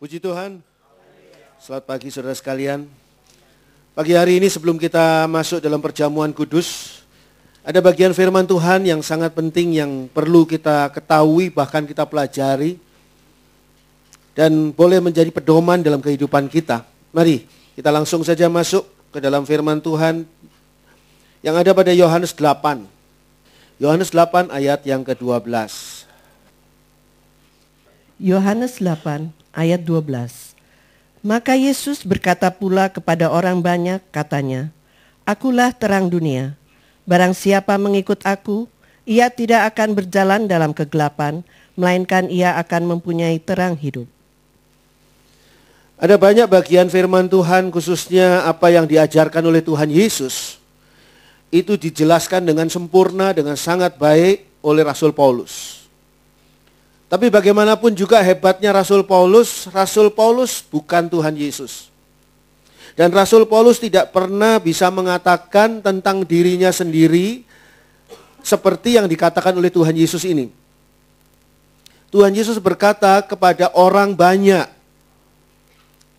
Puji Tuhan. Selamat pagi saudara sekalian. Pagi hari ini sebelum kita masuk dalam perjamuan kudus, ada bagian firman Tuhan yang sangat penting yang perlu kita ketahui bahkan kita pelajari dan boleh menjadi pedoman dalam kehidupan kita. Mari kita langsung saja masuk ke dalam firman Tuhan yang ada pada Yohanes 8. Yohanes 8 ayat yang ke-12. Yohanes 8 ayat 12. Maka Yesus berkata pula kepada orang banyak, katanya, Akulah terang dunia. Barang siapa mengikut aku, ia tidak akan berjalan dalam kegelapan, melainkan ia akan mempunyai terang hidup. Ada banyak bagian firman Tuhan khususnya apa yang diajarkan oleh Tuhan Yesus. Itu dijelaskan dengan sempurna, dengan sangat baik oleh Rasul Paulus. Tapi bagaimanapun juga hebatnya Rasul Paulus, Rasul Paulus bukan Tuhan Yesus. Dan Rasul Paulus tidak pernah bisa mengatakan tentang dirinya sendiri seperti yang dikatakan oleh Tuhan Yesus ini. Tuhan Yesus berkata kepada orang banyak,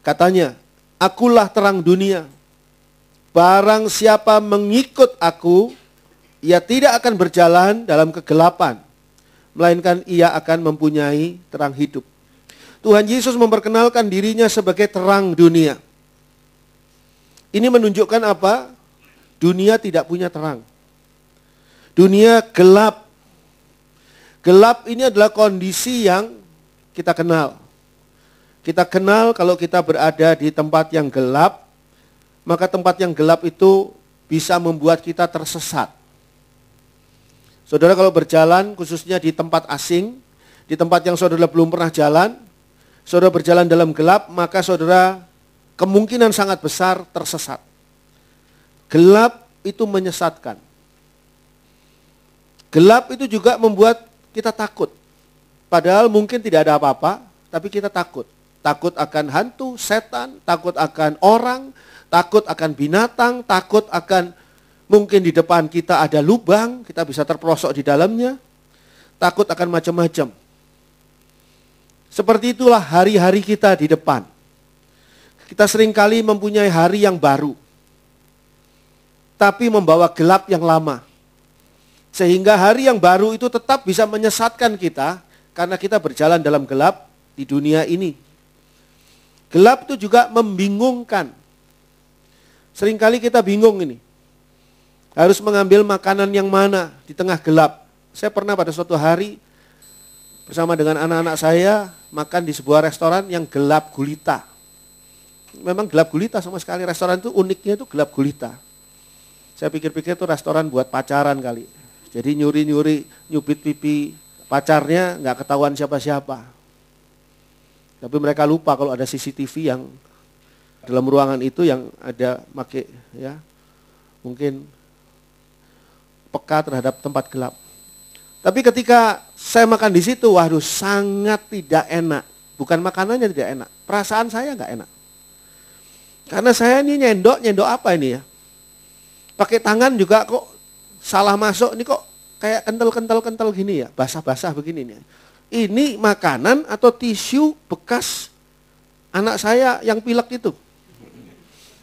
katanya, "Akulah terang dunia. Barang siapa mengikut aku, ia tidak akan berjalan dalam kegelapan, melainkan ia akan mempunyai terang hidup. Tuhan Yesus memperkenalkan dirinya sebagai terang dunia. Ini menunjukkan apa? Dunia tidak punya terang. Dunia gelap. Gelap ini adalah kondisi yang kita kenal. Kita kenal kalau kita berada di tempat yang gelap, maka tempat yang gelap itu bisa membuat kita tersesat. Saudara kalau berjalan khususnya di tempat asing, di tempat yang saudara belum pernah jalan, saudara berjalan dalam gelap, maka saudara kemungkinan sangat besar tersesat. Gelap itu menyesatkan. Gelap itu juga membuat kita takut. Padahal mungkin tidak ada apa-apa, tapi kita takut. Takut akan hantu, setan, takut akan orang, takut akan binatang, takut akan Mungkin di depan kita ada lubang, kita bisa terperosok di dalamnya. Takut akan macam-macam. Seperti itulah hari-hari kita di depan. Kita seringkali mempunyai hari yang baru. Tapi membawa gelap yang lama. Sehingga hari yang baru itu tetap bisa menyesatkan kita karena kita berjalan dalam gelap di dunia ini. Gelap itu juga membingungkan. Seringkali kita bingung ini harus mengambil makanan yang mana di tengah gelap. Saya pernah pada suatu hari bersama dengan anak-anak saya makan di sebuah restoran yang gelap gulita. Memang gelap gulita sama sekali restoran itu uniknya itu gelap gulita. Saya pikir-pikir itu restoran buat pacaran kali. Jadi nyuri-nyuri, nyubit pipi pacarnya nggak ketahuan siapa-siapa. Tapi mereka lupa kalau ada CCTV yang dalam ruangan itu yang ada make ya mungkin peka terhadap tempat gelap. Tapi ketika saya makan di situ, waduh sangat tidak enak. Bukan makanannya tidak enak, perasaan saya nggak enak. Karena saya ini nyendok, nyendok apa ini ya? Pakai tangan juga kok salah masuk, ini kok kayak kental-kental-kental gini ya, basah-basah begini nih. Ini makanan atau tisu bekas anak saya yang pilek itu.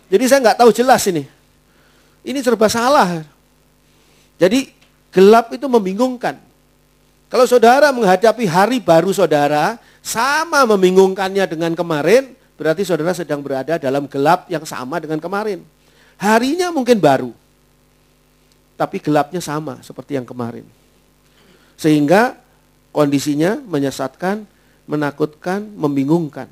Jadi saya nggak tahu jelas ini. Ini serba salah. Jadi gelap itu membingungkan. Kalau saudara menghadapi hari baru saudara, sama membingungkannya dengan kemarin, berarti saudara sedang berada dalam gelap yang sama dengan kemarin. Harinya mungkin baru, tapi gelapnya sama seperti yang kemarin. Sehingga kondisinya menyesatkan, menakutkan, membingungkan.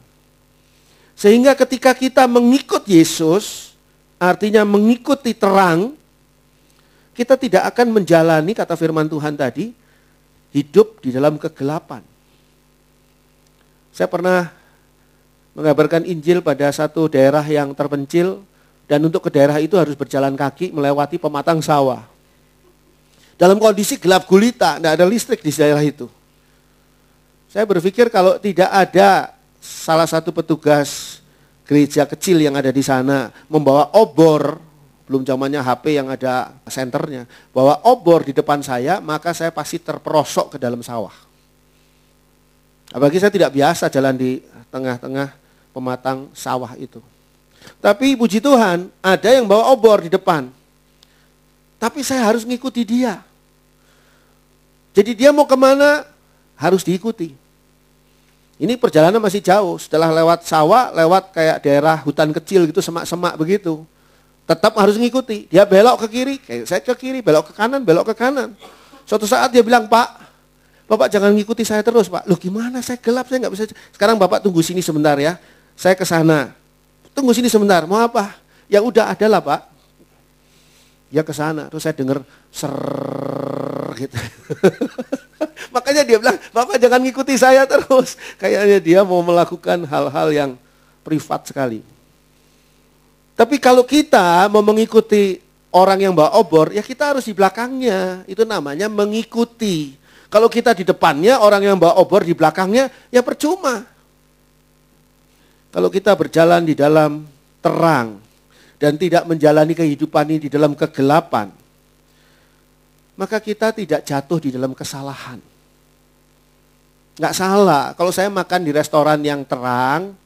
Sehingga ketika kita mengikut Yesus, artinya mengikuti terang, kita tidak akan menjalani kata firman Tuhan tadi hidup di dalam kegelapan. Saya pernah mengabarkan Injil pada satu daerah yang terpencil dan untuk ke daerah itu harus berjalan kaki melewati pematang sawah. Dalam kondisi gelap gulita, tidak ada listrik di daerah itu. Saya berpikir kalau tidak ada salah satu petugas gereja kecil yang ada di sana membawa obor belum zamannya HP yang ada senternya, bahwa obor di depan saya, maka saya pasti terperosok ke dalam sawah. Apalagi saya tidak biasa jalan di tengah-tengah pematang sawah itu. Tapi puji Tuhan, ada yang bawa obor di depan. Tapi saya harus mengikuti dia. Jadi dia mau kemana, harus diikuti. Ini perjalanan masih jauh, setelah lewat sawah, lewat kayak daerah hutan kecil gitu, semak-semak begitu Tetap harus ngikuti. Dia belok ke kiri, kayak saya ke kiri, belok ke kanan, belok ke kanan. Suatu saat dia bilang, Pak, Bapak jangan ngikuti saya terus, Pak. Loh gimana, saya gelap, saya nggak bisa. Sekarang Bapak tunggu sini sebentar ya. Saya ke sana. Tunggu sini sebentar, mau apa? Ya udah adalah, Pak. Ya ke sana, terus saya dengar ser gitu. Makanya dia bilang, Bapak jangan ngikuti saya terus. Kayaknya dia mau melakukan hal-hal yang privat sekali. Tapi kalau kita mau mengikuti orang yang bawa obor, ya kita harus di belakangnya. Itu namanya mengikuti. Kalau kita di depannya, orang yang bawa obor di belakangnya, ya percuma. Kalau kita berjalan di dalam terang dan tidak menjalani kehidupan ini di dalam kegelapan, maka kita tidak jatuh di dalam kesalahan. Nggak salah, kalau saya makan di restoran yang terang,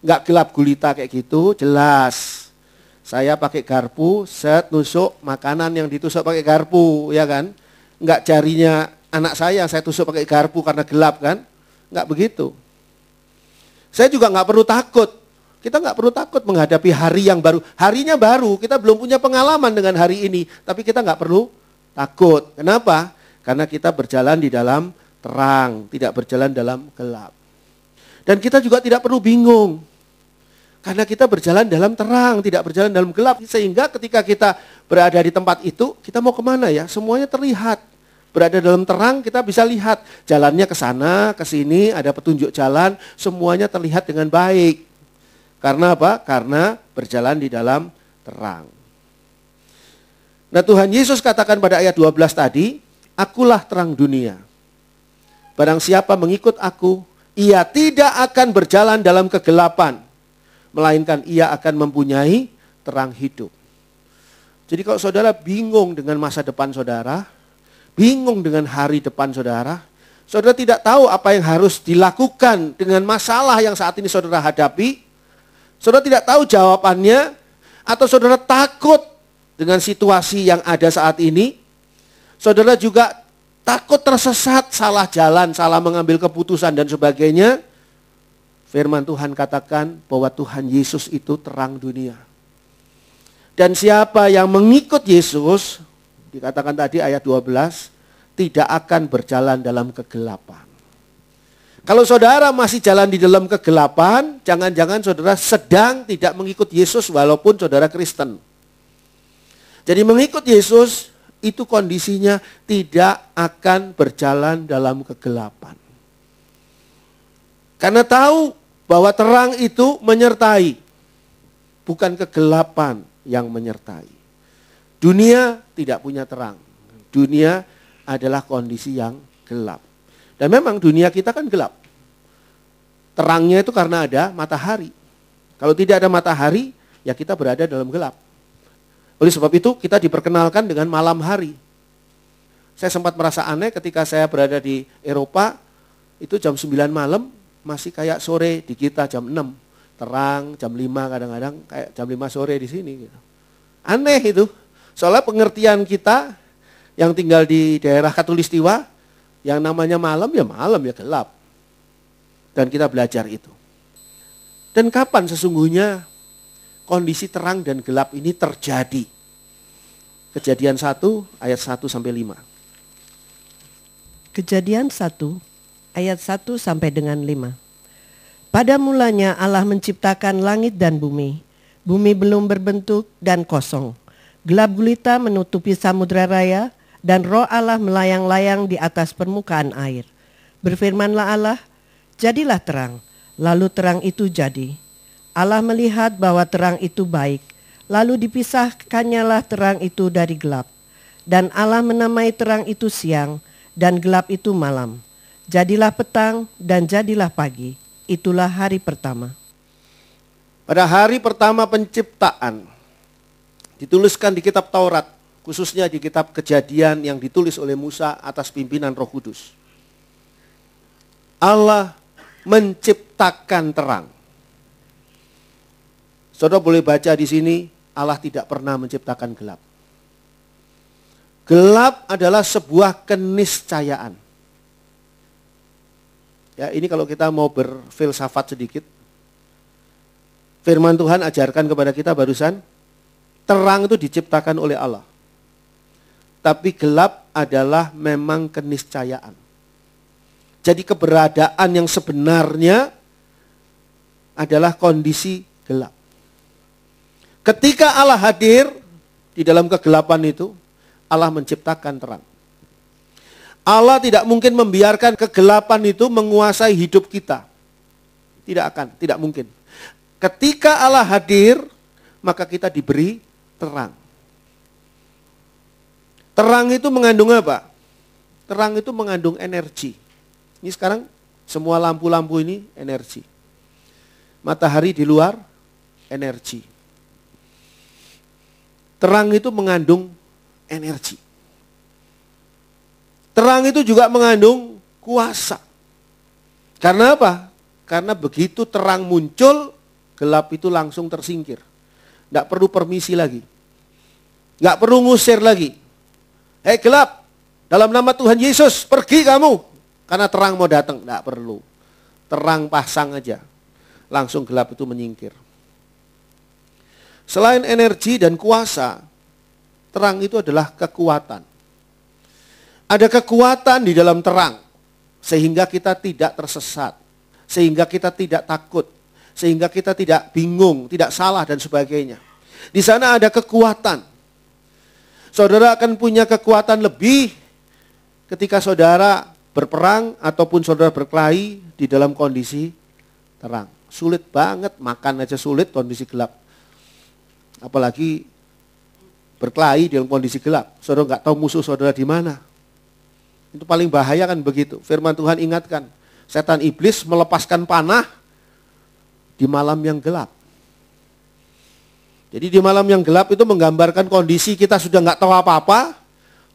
nggak gelap gulita kayak gitu, jelas saya pakai garpu, set tusuk makanan yang ditusuk pakai garpu, ya kan? Enggak carinya anak saya, saya tusuk pakai garpu karena gelap kan? Enggak begitu. Saya juga enggak perlu takut. Kita enggak perlu takut menghadapi hari yang baru. Harinya baru, kita belum punya pengalaman dengan hari ini, tapi kita enggak perlu takut. Kenapa? Karena kita berjalan di dalam terang, tidak berjalan dalam gelap. Dan kita juga tidak perlu bingung. Karena kita berjalan dalam terang, tidak berjalan dalam gelap. Sehingga ketika kita berada di tempat itu, kita mau kemana ya? Semuanya terlihat. Berada dalam terang, kita bisa lihat. Jalannya ke sana, ke sini, ada petunjuk jalan. Semuanya terlihat dengan baik. Karena apa? Karena berjalan di dalam terang. Nah Tuhan Yesus katakan pada ayat 12 tadi, Akulah terang dunia. Barang siapa mengikut aku, ia tidak akan berjalan dalam kegelapan, melainkan ia akan mempunyai terang hidup. Jadi kalau saudara bingung dengan masa depan saudara, bingung dengan hari depan saudara, saudara tidak tahu apa yang harus dilakukan dengan masalah yang saat ini saudara hadapi, saudara tidak tahu jawabannya, atau saudara takut dengan situasi yang ada saat ini, saudara juga takut tersesat, salah jalan, salah mengambil keputusan dan sebagainya, Firman Tuhan katakan bahwa Tuhan Yesus itu terang dunia. Dan siapa yang mengikut Yesus, dikatakan tadi ayat 12, tidak akan berjalan dalam kegelapan. Kalau saudara masih jalan di dalam kegelapan, jangan-jangan saudara sedang tidak mengikut Yesus walaupun saudara Kristen. Jadi mengikut Yesus itu kondisinya tidak akan berjalan dalam kegelapan. Karena tahu bahwa terang itu menyertai, bukan kegelapan yang menyertai. Dunia tidak punya terang. Dunia adalah kondisi yang gelap. Dan memang dunia kita kan gelap. Terangnya itu karena ada matahari. Kalau tidak ada matahari, ya kita berada dalam gelap. Oleh sebab itu kita diperkenalkan dengan malam hari. Saya sempat merasa aneh ketika saya berada di Eropa, itu jam 9 malam, masih kayak sore di kita jam 6. Terang jam 5 kadang-kadang kayak jam 5 sore di sini gitu. Aneh itu. Soalnya pengertian kita yang tinggal di daerah Katulistiwa yang namanya malam ya malam ya gelap. Dan kita belajar itu. Dan kapan sesungguhnya kondisi terang dan gelap ini terjadi? Kejadian 1 ayat 1 sampai 5. Kejadian 1 ayat 1 sampai dengan 5. Pada mulanya Allah menciptakan langit dan bumi. Bumi belum berbentuk dan kosong. Gelap gulita menutupi samudra raya dan roh Allah melayang-layang di atas permukaan air. Berfirmanlah Allah, jadilah terang. Lalu terang itu jadi. Allah melihat bahwa terang itu baik. Lalu dipisahkannyalah terang itu dari gelap. Dan Allah menamai terang itu siang dan gelap itu malam. Jadilah petang dan jadilah pagi. Itulah hari pertama. Pada hari pertama penciptaan, dituliskan di kitab Taurat, khususnya di kitab kejadian yang ditulis oleh Musa atas pimpinan roh kudus. Allah menciptakan terang. Saudara boleh baca di sini, Allah tidak pernah menciptakan gelap. Gelap adalah sebuah keniscayaan. Ya, ini kalau kita mau berfilsafat sedikit. Firman Tuhan ajarkan kepada kita barusan, terang itu diciptakan oleh Allah. Tapi gelap adalah memang keniscayaan. Jadi keberadaan yang sebenarnya adalah kondisi gelap. Ketika Allah hadir di dalam kegelapan itu, Allah menciptakan terang. Allah tidak mungkin membiarkan kegelapan itu menguasai hidup kita. Tidak akan, tidak mungkin. Ketika Allah hadir, maka kita diberi terang. Terang itu mengandung apa? Terang itu mengandung energi. Ini sekarang semua lampu-lampu ini energi. Matahari di luar energi. Terang itu mengandung energi. Terang itu juga mengandung kuasa. Karena apa? Karena begitu terang muncul, gelap itu langsung tersingkir. Tidak perlu permisi lagi. Tidak perlu ngusir lagi. Hei gelap, dalam nama Tuhan Yesus, pergi kamu. Karena terang mau datang, tidak perlu. Terang pasang aja. Langsung gelap itu menyingkir. Selain energi dan kuasa, terang itu adalah kekuatan. Ada kekuatan di dalam terang sehingga kita tidak tersesat, sehingga kita tidak takut, sehingga kita tidak bingung, tidak salah dan sebagainya. Di sana ada kekuatan. Saudara akan punya kekuatan lebih ketika saudara berperang ataupun saudara berkelahi di dalam kondisi terang. Sulit banget, makan aja sulit kondisi gelap. Apalagi berkelahi dalam kondisi gelap. Saudara nggak tahu musuh saudara di mana. Itu paling bahaya kan begitu. Firman Tuhan ingatkan, setan iblis melepaskan panah di malam yang gelap. Jadi di malam yang gelap itu menggambarkan kondisi kita sudah nggak tahu apa-apa,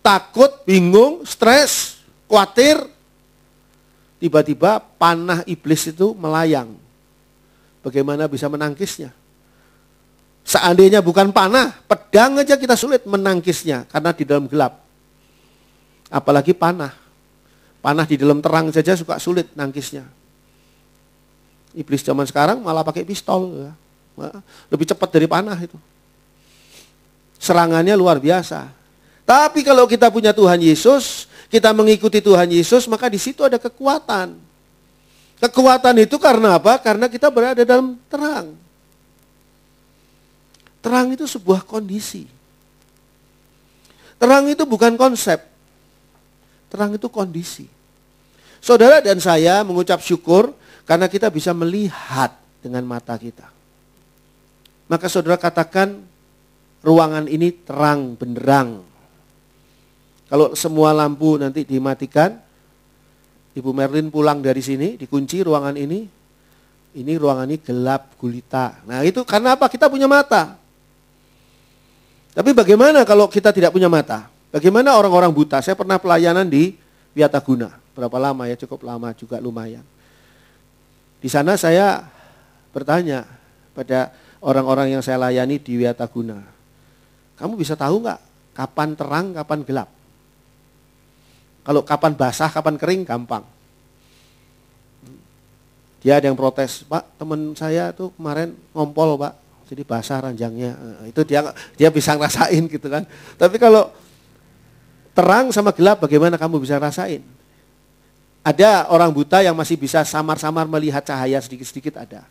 takut, bingung, stres, khawatir. Tiba-tiba panah iblis itu melayang. Bagaimana bisa menangkisnya? Seandainya bukan panah, pedang aja kita sulit menangkisnya karena di dalam gelap. Apalagi panah. Panah di dalam terang saja suka sulit nangkisnya. Iblis zaman sekarang malah pakai pistol. Ya. Lebih cepat dari panah itu. Serangannya luar biasa. Tapi kalau kita punya Tuhan Yesus, kita mengikuti Tuhan Yesus, maka di situ ada kekuatan. Kekuatan itu karena apa? Karena kita berada dalam terang. Terang itu sebuah kondisi. Terang itu bukan konsep. Terang itu kondisi. Saudara dan saya mengucap syukur karena kita bisa melihat dengan mata kita. Maka saudara katakan ruangan ini terang benderang. Kalau semua lampu nanti dimatikan, Ibu Merlin pulang dari sini, dikunci ruangan ini, ini ruangan ini gelap gulita. Nah itu karena apa? Kita punya mata. Tapi bagaimana kalau kita tidak punya mata? Bagaimana orang-orang buta? Saya pernah pelayanan di Wiataguna. Berapa lama ya? Cukup lama juga lumayan. Di sana saya bertanya pada orang-orang yang saya layani di Wiataguna. Kamu bisa tahu nggak kapan terang, kapan gelap? Kalau kapan basah, kapan kering, gampang. Dia ada yang protes, Pak, teman saya tuh kemarin ngompol, Pak. Jadi basah ranjangnya. Itu dia dia bisa ngerasain gitu kan. Tapi kalau Terang sama gelap bagaimana kamu bisa rasain? Ada orang buta yang masih bisa samar-samar melihat cahaya sedikit-sedikit ada.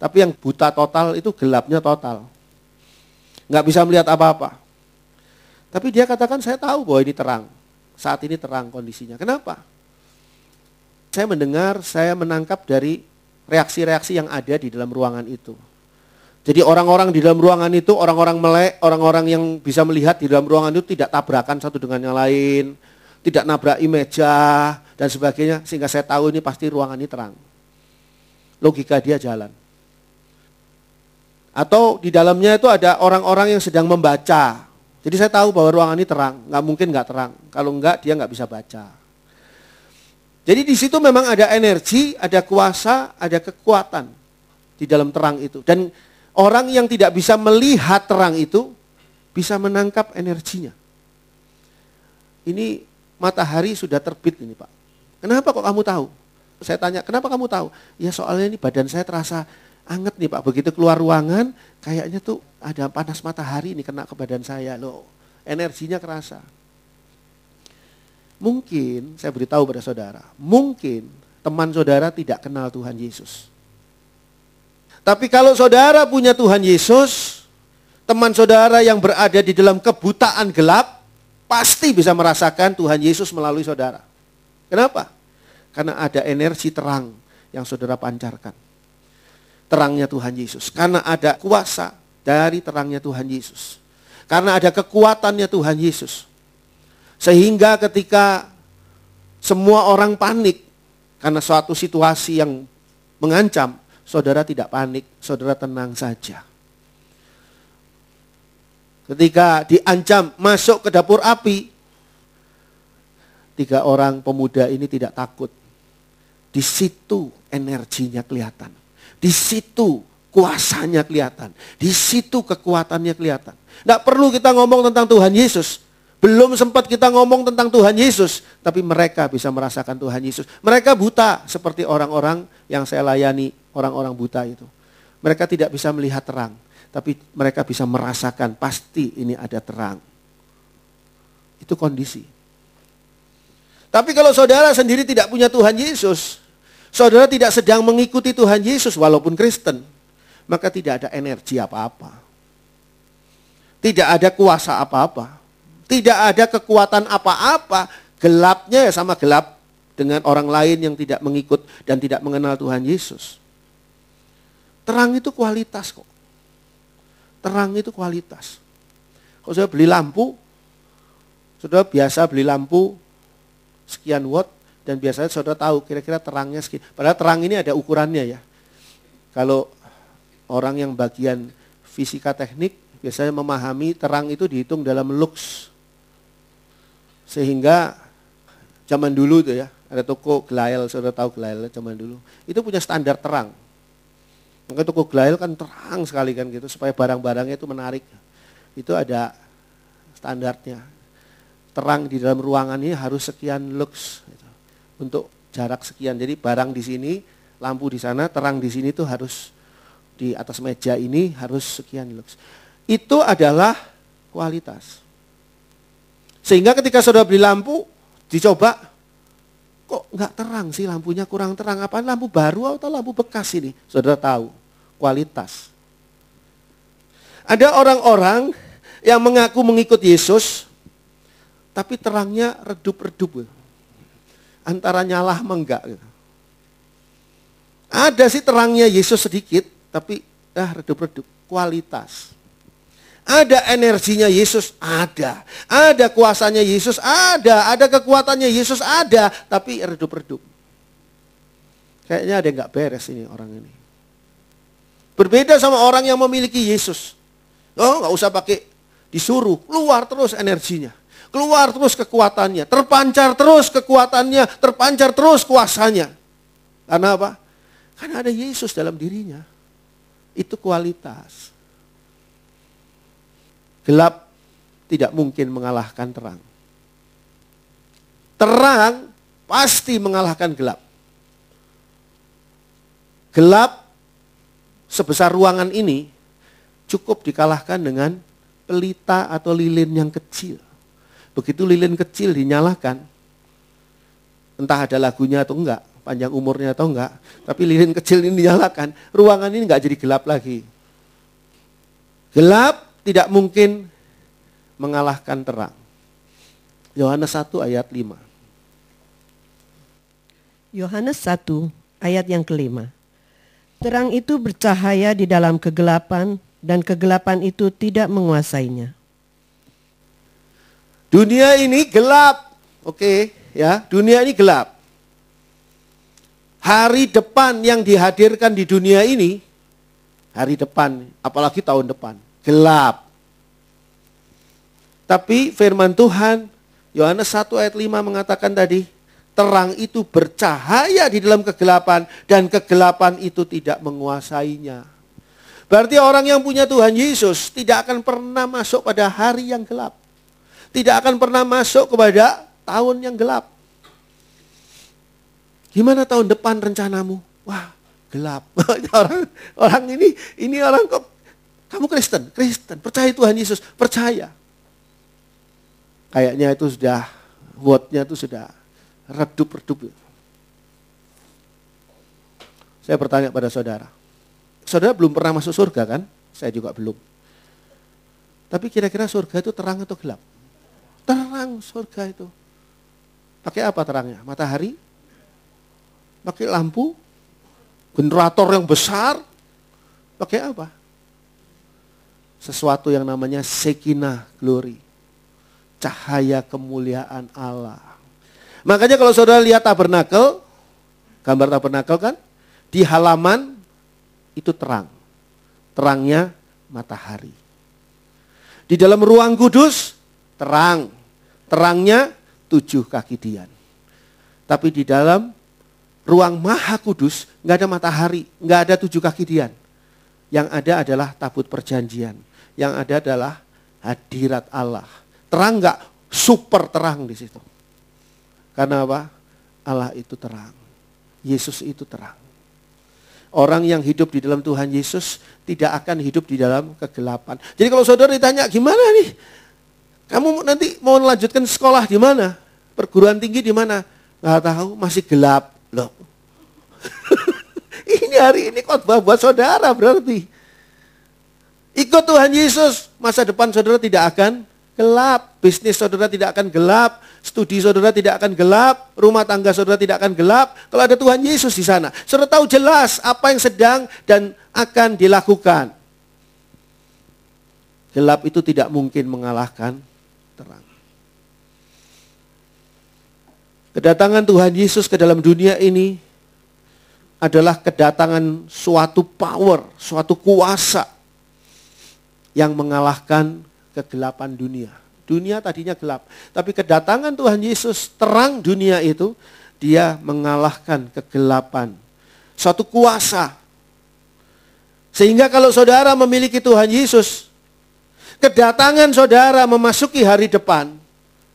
Tapi yang buta total itu gelapnya total. Nggak bisa melihat apa-apa. Tapi dia katakan saya tahu bahwa ini terang. Saat ini terang kondisinya. Kenapa? Saya mendengar, saya menangkap dari reaksi-reaksi yang ada di dalam ruangan itu. Jadi orang-orang di dalam ruangan itu, orang-orang melek, orang-orang yang bisa melihat di dalam ruangan itu tidak tabrakan satu dengan yang lain, tidak nabrak meja dan sebagainya, sehingga saya tahu ini pasti ruangan ini terang. Logika dia jalan. Atau di dalamnya itu ada orang-orang yang sedang membaca. Jadi saya tahu bahwa ruangan ini terang, nggak mungkin nggak terang. Kalau nggak dia nggak bisa baca. Jadi di situ memang ada energi, ada kuasa, ada kekuatan di dalam terang itu. Dan Orang yang tidak bisa melihat terang itu bisa menangkap energinya. Ini matahari sudah terbit ini Pak. Kenapa kok kamu tahu? Saya tanya, kenapa kamu tahu? Ya soalnya ini badan saya terasa anget nih Pak. Begitu keluar ruangan, kayaknya tuh ada panas matahari ini kena ke badan saya. Loh, energinya kerasa. Mungkin, saya beritahu pada saudara, mungkin teman saudara tidak kenal Tuhan Yesus. Tapi kalau saudara punya Tuhan Yesus, teman saudara yang berada di dalam kebutaan gelap, pasti bisa merasakan Tuhan Yesus melalui saudara. Kenapa? Karena ada energi terang yang saudara pancarkan. Terangnya Tuhan Yesus. Karena ada kuasa dari terangnya Tuhan Yesus. Karena ada kekuatannya Tuhan Yesus. Sehingga ketika semua orang panik karena suatu situasi yang mengancam, saudara tidak panik, saudara tenang saja. Ketika diancam masuk ke dapur api, tiga orang pemuda ini tidak takut. Di situ energinya kelihatan. Di situ kuasanya kelihatan. Di situ kekuatannya kelihatan. Tidak perlu kita ngomong tentang Tuhan Yesus. Belum sempat kita ngomong tentang Tuhan Yesus, tapi mereka bisa merasakan Tuhan Yesus. Mereka buta seperti orang-orang yang saya layani, orang-orang buta itu. Mereka tidak bisa melihat terang, tapi mereka bisa merasakan pasti ini ada terang. Itu kondisi. Tapi kalau saudara sendiri tidak punya Tuhan Yesus, saudara tidak sedang mengikuti Tuhan Yesus walaupun Kristen, maka tidak ada energi apa-apa. Tidak ada kuasa apa-apa tidak ada kekuatan apa-apa. Gelapnya ya sama gelap dengan orang lain yang tidak mengikut dan tidak mengenal Tuhan Yesus. Terang itu kualitas kok. Terang itu kualitas. Kalau saya beli lampu, saudara biasa beli lampu sekian watt dan biasanya saudara tahu kira-kira terangnya sekian. Padahal terang ini ada ukurannya ya. Kalau orang yang bagian fisika teknik biasanya memahami terang itu dihitung dalam lux. Sehingga zaman dulu tuh ya, ada toko Glail, sudah tahu Glail zaman dulu. Itu punya standar terang. Maka toko Glail kan terang sekali kan gitu, supaya barang-barangnya itu menarik. Itu ada standarnya. Terang di dalam ruangan ini harus sekian lux. Gitu. Untuk jarak sekian. Jadi barang di sini, lampu di sana, terang di sini itu harus di atas meja ini harus sekian lux. Itu adalah kualitas. Sehingga ketika saudara beli lampu, dicoba, kok nggak terang sih lampunya kurang terang. Apa lampu baru atau lampu bekas ini? Saudara tahu, kualitas. Ada orang-orang yang mengaku mengikut Yesus, tapi terangnya redup-redup. Antara nyala menggak. Ada sih terangnya Yesus sedikit, tapi ah redup-redup. Kualitas. Ada energinya Yesus, ada. Ada kuasanya Yesus, ada. Ada kekuatannya Yesus, ada. Tapi redup-redup. Kayaknya ada yang gak beres ini orang ini. Berbeda sama orang yang memiliki Yesus. Oh, nggak usah pakai disuruh. Keluar terus energinya. Keluar terus kekuatannya. Terpancar terus kekuatannya. Terpancar terus kuasanya. Karena apa? Karena ada Yesus dalam dirinya. Itu kualitas. Gelap tidak mungkin mengalahkan terang. Terang pasti mengalahkan gelap. Gelap sebesar ruangan ini cukup dikalahkan dengan pelita atau lilin yang kecil. Begitu lilin kecil dinyalakan, entah ada lagunya atau enggak, panjang umurnya atau enggak, tapi lilin kecil ini dinyalakan, ruangan ini enggak jadi gelap lagi. Gelap tidak mungkin mengalahkan terang. Yohanes 1 ayat 5. Yohanes 1 ayat yang kelima. Terang itu bercahaya di dalam kegelapan dan kegelapan itu tidak menguasainya. Dunia ini gelap. Oke, okay, ya. Dunia ini gelap. Hari depan yang dihadirkan di dunia ini hari depan, apalagi tahun depan gelap. Tapi firman Tuhan, Yohanes 1 ayat 5 mengatakan tadi, terang itu bercahaya di dalam kegelapan dan kegelapan itu tidak menguasainya. Berarti orang yang punya Tuhan Yesus tidak akan pernah masuk pada hari yang gelap. Tidak akan pernah masuk kepada tahun yang gelap. Gimana tahun depan rencanamu? Wah, gelap. orang orang ini ini orang kok kamu Kristen, Kristen, percaya Tuhan Yesus, percaya. Kayaknya itu sudah, buatnya itu sudah redup-redup. Saya bertanya pada saudara, saudara belum pernah masuk surga kan? Saya juga belum. Tapi kira-kira surga itu terang atau gelap? Terang surga itu. Pakai apa terangnya? Matahari? Pakai lampu? Generator yang besar? Pakai apa? sesuatu yang namanya sekina glory. Cahaya kemuliaan Allah. Makanya kalau saudara lihat tabernakel, gambar tabernakel kan, di halaman itu terang. Terangnya matahari. Di dalam ruang kudus, terang. Terangnya tujuh kaki dian. Tapi di dalam ruang maha kudus, nggak ada matahari, nggak ada tujuh kaki dian. Yang ada adalah tabut perjanjian yang ada adalah hadirat Allah. Terang nggak? Super terang di situ. Karena apa? Allah itu terang. Yesus itu terang. Orang yang hidup di dalam Tuhan Yesus tidak akan hidup di dalam kegelapan. Jadi kalau saudara ditanya gimana nih? Kamu nanti mau melanjutkan sekolah di mana? Perguruan tinggi di mana? Nggak tahu, masih gelap. Loh. ini hari ini khotbah buat saudara berarti. Ikut Tuhan Yesus, masa depan saudara tidak akan gelap. Bisnis saudara tidak akan gelap. Studi saudara tidak akan gelap. Rumah tangga saudara tidak akan gelap. Kalau ada Tuhan Yesus di sana. Saudara tahu jelas apa yang sedang dan akan dilakukan. Gelap itu tidak mungkin mengalahkan terang. Kedatangan Tuhan Yesus ke dalam dunia ini adalah kedatangan suatu power, suatu kuasa yang mengalahkan kegelapan dunia. Dunia tadinya gelap, tapi kedatangan Tuhan Yesus terang dunia itu, dia mengalahkan kegelapan. Suatu kuasa. Sehingga kalau saudara memiliki Tuhan Yesus, kedatangan saudara memasuki hari depan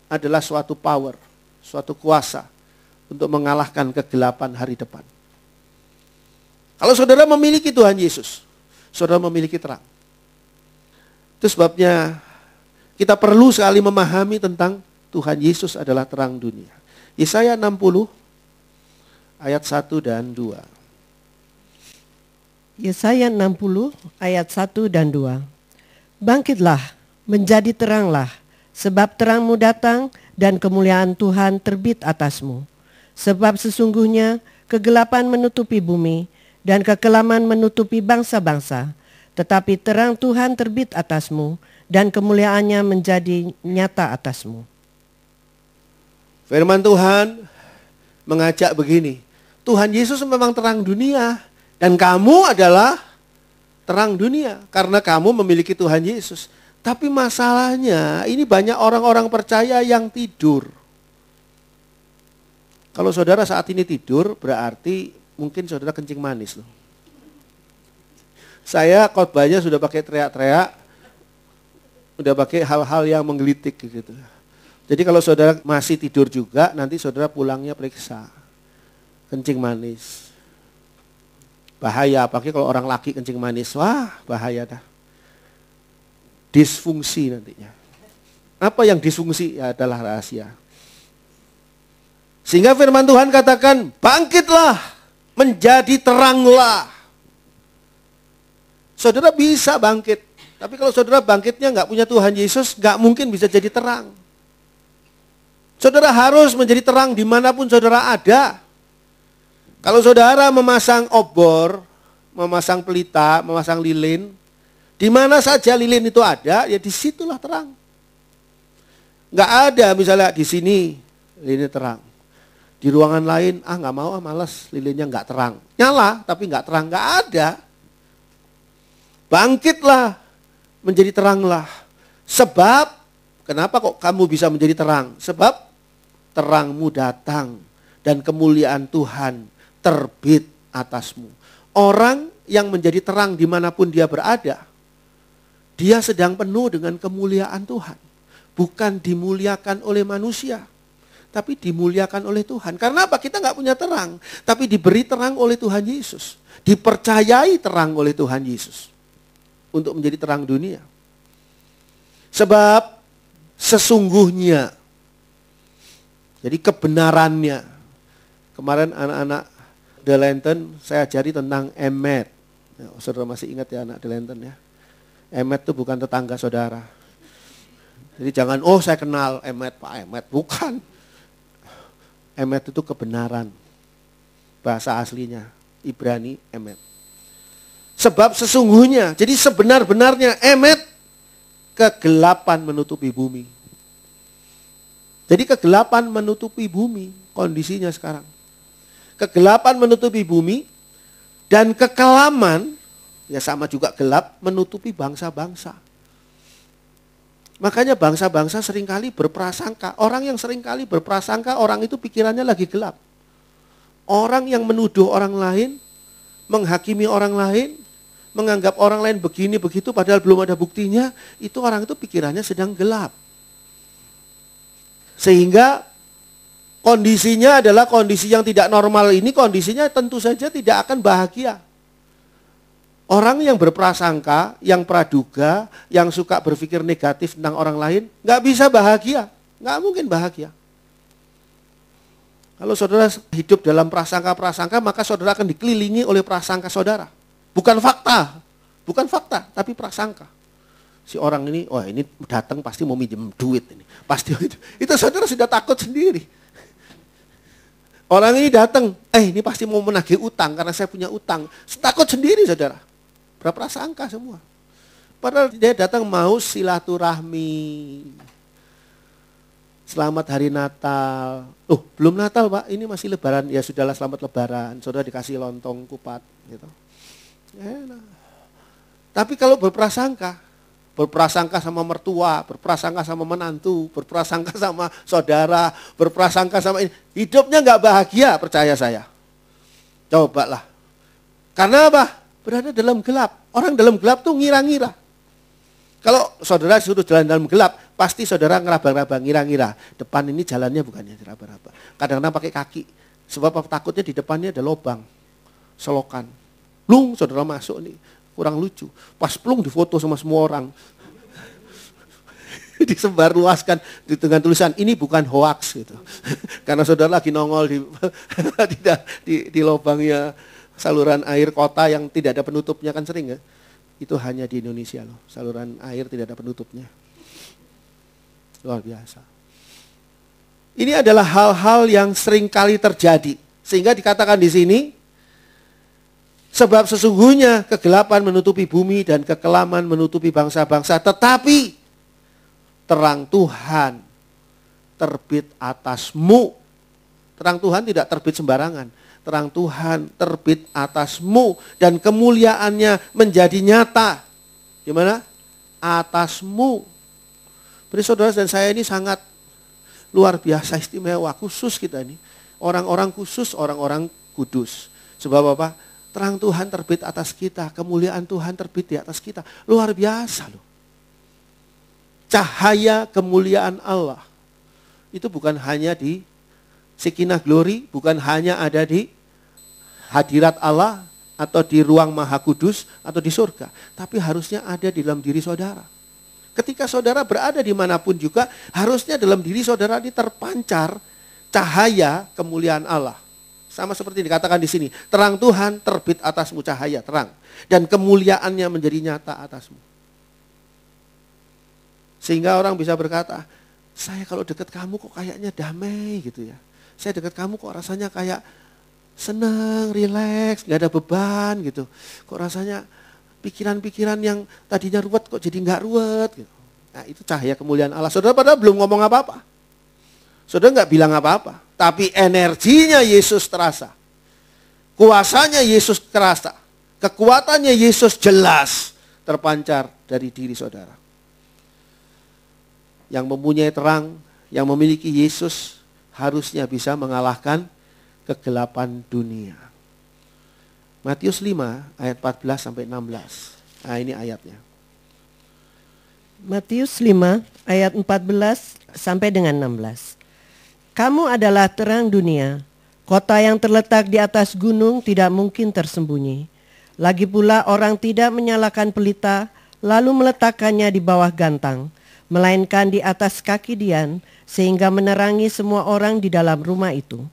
adalah suatu power, suatu kuasa untuk mengalahkan kegelapan hari depan. Kalau saudara memiliki Tuhan Yesus, saudara memiliki terang. Itu sebabnya kita perlu sekali memahami tentang Tuhan Yesus adalah terang dunia. Yesaya 60 ayat 1 dan 2. Yesaya 60 ayat 1 dan 2. Bangkitlah, menjadi teranglah, sebab terangmu datang dan kemuliaan Tuhan terbit atasmu. Sebab sesungguhnya kegelapan menutupi bumi dan kekelaman menutupi bangsa-bangsa tetapi terang Tuhan terbit atasmu dan kemuliaannya menjadi nyata atasmu. Firman Tuhan mengajak begini, Tuhan Yesus memang terang dunia dan kamu adalah terang dunia karena kamu memiliki Tuhan Yesus. Tapi masalahnya ini banyak orang-orang percaya yang tidur. Kalau saudara saat ini tidur berarti mungkin saudara kencing manis loh. Saya khotbahnya sudah pakai teriak-teriak, sudah pakai hal-hal yang menggelitik gitu. Jadi kalau saudara masih tidur juga, nanti saudara pulangnya periksa. Kencing manis. Bahaya, apalagi kalau orang laki kencing manis. Wah, bahaya dah. Disfungsi nantinya. Apa yang disfungsi? Ya, adalah rahasia. Sehingga firman Tuhan katakan, bangkitlah, menjadi teranglah. Saudara bisa bangkit. Tapi kalau saudara bangkitnya nggak punya Tuhan Yesus, nggak mungkin bisa jadi terang. Saudara harus menjadi terang dimanapun saudara ada. Kalau saudara memasang obor, memasang pelita, memasang lilin, di mana saja lilin itu ada, ya disitulah terang. Nggak ada misalnya di sini lilin terang. Di ruangan lain, ah nggak mau, ah males, lilinnya nggak terang. Nyala, tapi nggak terang, nggak ada. Bangkitlah, menjadi teranglah. Sebab, kenapa kok kamu bisa menjadi terang? Sebab terangmu datang dan kemuliaan Tuhan terbit atasmu. Orang yang menjadi terang dimanapun dia berada, dia sedang penuh dengan kemuliaan Tuhan. Bukan dimuliakan oleh manusia, tapi dimuliakan oleh Tuhan. Karena apa? Kita nggak punya terang, tapi diberi terang oleh Tuhan Yesus. Dipercayai terang oleh Tuhan Yesus untuk menjadi terang dunia. Sebab sesungguhnya, jadi kebenarannya. Kemarin anak-anak the lantern saya ajari tentang emet. Ya, oh, saudara masih ingat ya anak the lantern ya. Emet itu bukan tetangga saudara. Jadi jangan, oh saya kenal Emet, Pak Emet. Bukan. Emet itu kebenaran. Bahasa aslinya, Ibrani Emet. Sebab sesungguhnya, jadi sebenar-benarnya emet kegelapan menutupi bumi. Jadi kegelapan menutupi bumi kondisinya sekarang. Kegelapan menutupi bumi dan kekelaman ya sama juga gelap menutupi bangsa-bangsa. Makanya bangsa-bangsa seringkali berprasangka. Orang yang seringkali berprasangka, orang itu pikirannya lagi gelap. Orang yang menuduh orang lain, menghakimi orang lain, menganggap orang lain begini begitu padahal belum ada buktinya, itu orang itu pikirannya sedang gelap. Sehingga kondisinya adalah kondisi yang tidak normal ini, kondisinya tentu saja tidak akan bahagia. Orang yang berprasangka, yang praduga, yang suka berpikir negatif tentang orang lain, nggak bisa bahagia, nggak mungkin bahagia. Kalau saudara hidup dalam prasangka-prasangka, maka saudara akan dikelilingi oleh prasangka saudara. Bukan fakta, bukan fakta, tapi prasangka. Si orang ini, wah oh ini datang pasti mau minjem duit ini. Pasti itu. Itu saudara sudah takut sendiri. Orang ini datang, eh ini pasti mau menagih utang karena saya punya utang. Takut sendiri saudara. Berapa prasangka semua. Padahal dia datang mau silaturahmi. Selamat hari Natal. Oh, belum Natal Pak, ini masih lebaran. Ya sudahlah selamat lebaran. Saudara dikasih lontong kupat gitu. Enak. Tapi kalau berprasangka, berprasangka sama mertua, berprasangka sama menantu, berprasangka sama saudara, berprasangka sama ini. Hidupnya nggak bahagia, percaya saya. Coba lah, Karena apa? Berada dalam gelap. Orang dalam gelap tuh ngira-ngira. Kalau saudara suruh jalan dalam gelap, pasti saudara ngeraba-raba, ngira-ngira. Depan ini jalannya bukannya ngeraba raba Kadang-kadang pakai kaki. Sebab takutnya di depannya ada lobang, selokan. Plung, saudara masuk nih. Kurang lucu. Pas plung difoto sama semua orang. Disebar luaskan dengan tulisan ini bukan hoax gitu. Karena saudara lagi nongol di di, di di lubangnya saluran air kota yang tidak ada penutupnya kan sering ya. Itu hanya di Indonesia loh. Saluran air tidak ada penutupnya. Luar biasa. Ini adalah hal-hal yang sering kali terjadi. Sehingga dikatakan di sini, Sebab sesungguhnya kegelapan menutupi bumi dan kekelaman menutupi bangsa-bangsa. Tetapi terang Tuhan terbit atasmu. Terang Tuhan tidak terbit sembarangan. Terang Tuhan terbit atasmu dan kemuliaannya menjadi nyata. Gimana? Atasmu. Beri saudara dan saya ini sangat luar biasa istimewa khusus kita ini. Orang-orang khusus, orang-orang kudus. Sebab apa? Terang Tuhan terbit atas kita, kemuliaan Tuhan terbit di atas kita. Luar biasa loh. Cahaya kemuliaan Allah. Itu bukan hanya di Sekina Glory, bukan hanya ada di hadirat Allah, atau di ruang maha kudus, atau di surga. Tapi harusnya ada di dalam diri saudara. Ketika saudara berada dimanapun juga, harusnya dalam diri saudara ini terpancar cahaya kemuliaan Allah. Sama seperti dikatakan di sini, terang Tuhan terbit atasmu cahaya terang dan kemuliaannya menjadi nyata atasmu. Sehingga orang bisa berkata, saya kalau dekat kamu kok kayaknya damai gitu ya. Saya dekat kamu kok rasanya kayak senang, rileks, nggak ada beban gitu. Kok rasanya pikiran-pikiran yang tadinya ruwet kok jadi nggak ruwet gitu. Nah itu cahaya kemuliaan Allah. Saudara padahal belum ngomong apa-apa. Saudara nggak bilang apa-apa. Tapi energinya Yesus terasa. Kuasanya Yesus terasa. Kekuatannya Yesus jelas terpancar dari diri saudara. Yang mempunyai terang, yang memiliki Yesus harusnya bisa mengalahkan kegelapan dunia. Matius 5 ayat 14 sampai 16. Nah, ini ayatnya. Matius 5 ayat 14 sampai dengan 16. Kamu adalah terang dunia. Kota yang terletak di atas gunung tidak mungkin tersembunyi. Lagi pula orang tidak menyalakan pelita lalu meletakkannya di bawah gantang, melainkan di atas kaki Dian sehingga menerangi semua orang di dalam rumah itu.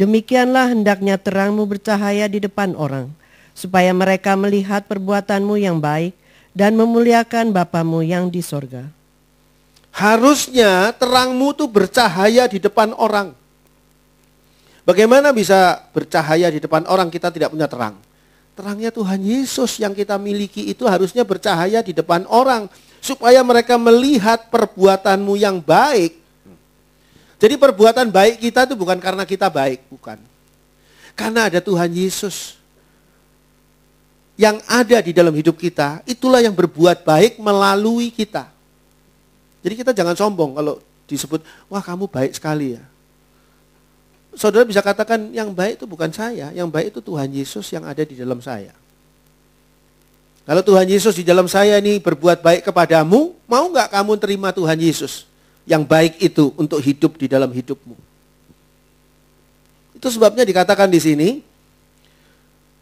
Demikianlah hendaknya terangmu bercahaya di depan orang, supaya mereka melihat perbuatanmu yang baik dan memuliakan Bapamu yang di sorga. Harusnya terangmu itu bercahaya di depan orang. Bagaimana bisa bercahaya di depan orang kita tidak punya terang? Terangnya Tuhan Yesus yang kita miliki itu harusnya bercahaya di depan orang supaya mereka melihat perbuatanmu yang baik. Jadi perbuatan baik kita itu bukan karena kita baik, bukan. Karena ada Tuhan Yesus yang ada di dalam hidup kita, itulah yang berbuat baik melalui kita. Jadi kita jangan sombong kalau disebut, wah kamu baik sekali ya. Saudara bisa katakan yang baik itu bukan saya, yang baik itu Tuhan Yesus yang ada di dalam saya. Kalau Tuhan Yesus di dalam saya ini berbuat baik kepadamu, mau nggak kamu terima Tuhan Yesus yang baik itu untuk hidup di dalam hidupmu? Itu sebabnya dikatakan di sini,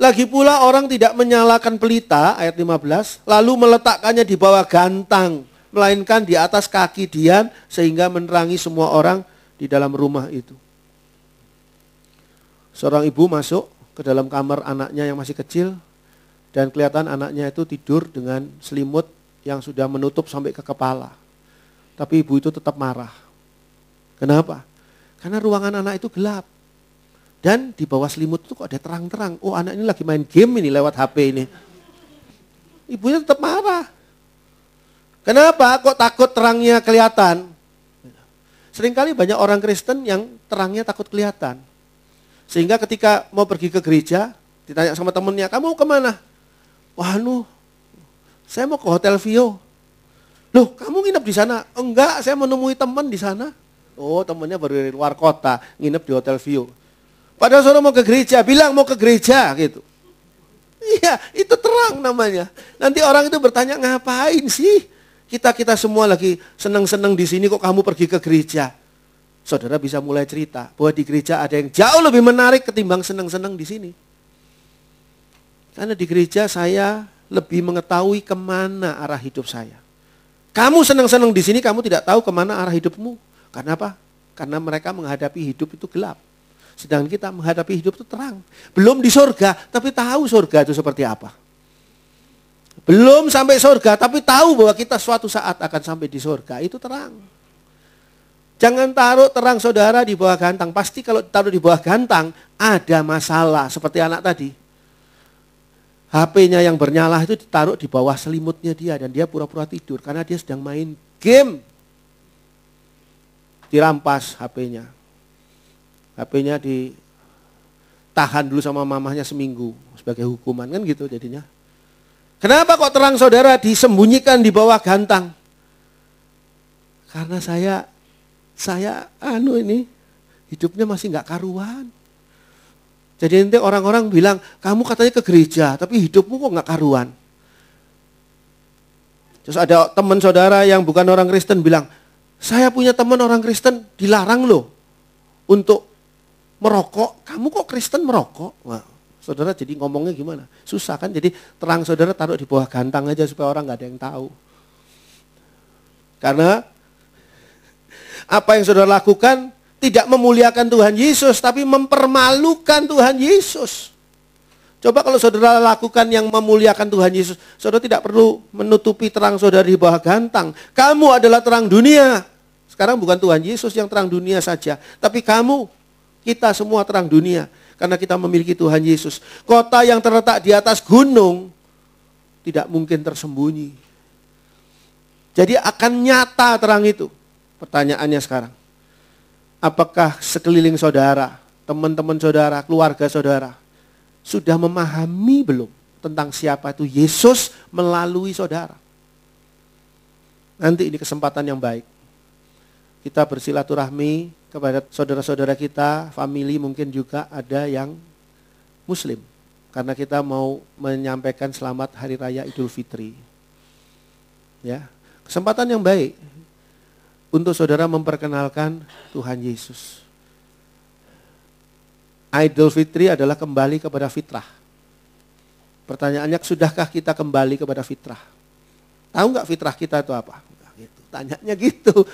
lagi pula orang tidak menyalakan pelita, ayat 15, lalu meletakkannya di bawah gantang melainkan di atas kaki Dian sehingga menerangi semua orang di dalam rumah itu. Seorang ibu masuk ke dalam kamar anaknya yang masih kecil dan kelihatan anaknya itu tidur dengan selimut yang sudah menutup sampai ke kepala. Tapi ibu itu tetap marah. Kenapa? Karena ruangan anak itu gelap. Dan di bawah selimut itu kok ada terang-terang. Oh anak ini lagi main game ini lewat HP ini. Ibunya tetap marah. Kenapa kok takut terangnya kelihatan? Seringkali banyak orang Kristen yang terangnya takut kelihatan. Sehingga ketika mau pergi ke gereja, ditanya sama temennya, kamu kemana? Wah, nu, saya mau ke Hotel Vio. Loh, kamu nginep di sana? Enggak, saya menemui teman di sana. Oh, temennya baru dari luar kota, nginep di Hotel Vio. Padahal suruh mau ke gereja, bilang mau ke gereja gitu. Iya, itu terang namanya. Nanti orang itu bertanya, ngapain sih? Kita-kita semua lagi seneng seneng di sini kok kamu pergi ke gereja. Saudara bisa mulai cerita bahwa di gereja ada yang jauh lebih menarik ketimbang seneng seneng di sini. Karena di gereja saya lebih mengetahui kemana arah hidup saya. Kamu seneng seneng di sini, kamu tidak tahu kemana arah hidupmu. Karena apa? Karena mereka menghadapi hidup itu gelap. Sedangkan kita menghadapi hidup itu terang. Belum di surga, tapi tahu surga itu seperti apa. Belum sampai surga, tapi tahu bahwa kita suatu saat akan sampai di surga. Itu terang. Jangan taruh terang saudara di bawah gantang. Pasti kalau taruh di bawah gantang, ada masalah. Seperti anak tadi. HP-nya yang bernyala itu ditaruh di bawah selimutnya dia. Dan dia pura-pura tidur karena dia sedang main game. Dirampas HP-nya. HP-nya ditahan dulu sama mamahnya seminggu sebagai hukuman kan gitu jadinya. Kenapa kok terang saudara disembunyikan di bawah gantang? Karena saya saya anu ini hidupnya masih nggak karuan. Jadi nanti orang-orang bilang, kamu katanya ke gereja, tapi hidupmu kok nggak karuan. Terus ada teman saudara yang bukan orang Kristen bilang, saya punya teman orang Kristen dilarang loh untuk merokok. Kamu kok Kristen merokok? Wah, Saudara jadi ngomongnya gimana? Susah kan? Jadi terang saudara taruh di bawah gantang aja supaya orang nggak ada yang tahu. Karena apa yang saudara lakukan tidak memuliakan Tuhan Yesus, tapi mempermalukan Tuhan Yesus. Coba kalau saudara lakukan yang memuliakan Tuhan Yesus, saudara tidak perlu menutupi terang saudara di bawah gantang. Kamu adalah terang dunia. Sekarang bukan Tuhan Yesus yang terang dunia saja, tapi kamu, kita semua terang dunia. Karena kita memiliki Tuhan Yesus. Kota yang terletak di atas gunung tidak mungkin tersembunyi. Jadi akan nyata terang itu. Pertanyaannya sekarang. Apakah sekeliling saudara, teman-teman saudara, keluarga saudara sudah memahami belum tentang siapa itu Yesus melalui saudara? Nanti ini kesempatan yang baik. Kita bersilaturahmi kepada saudara-saudara kita, family mungkin juga ada yang muslim. Karena kita mau menyampaikan selamat hari raya Idul Fitri. Ya. Kesempatan yang baik untuk saudara memperkenalkan Tuhan Yesus. Idul Fitri adalah kembali kepada fitrah. Pertanyaannya, sudahkah kita kembali kepada fitrah? Tahu nggak fitrah kita itu apa? gitu. Tanyanya gitu.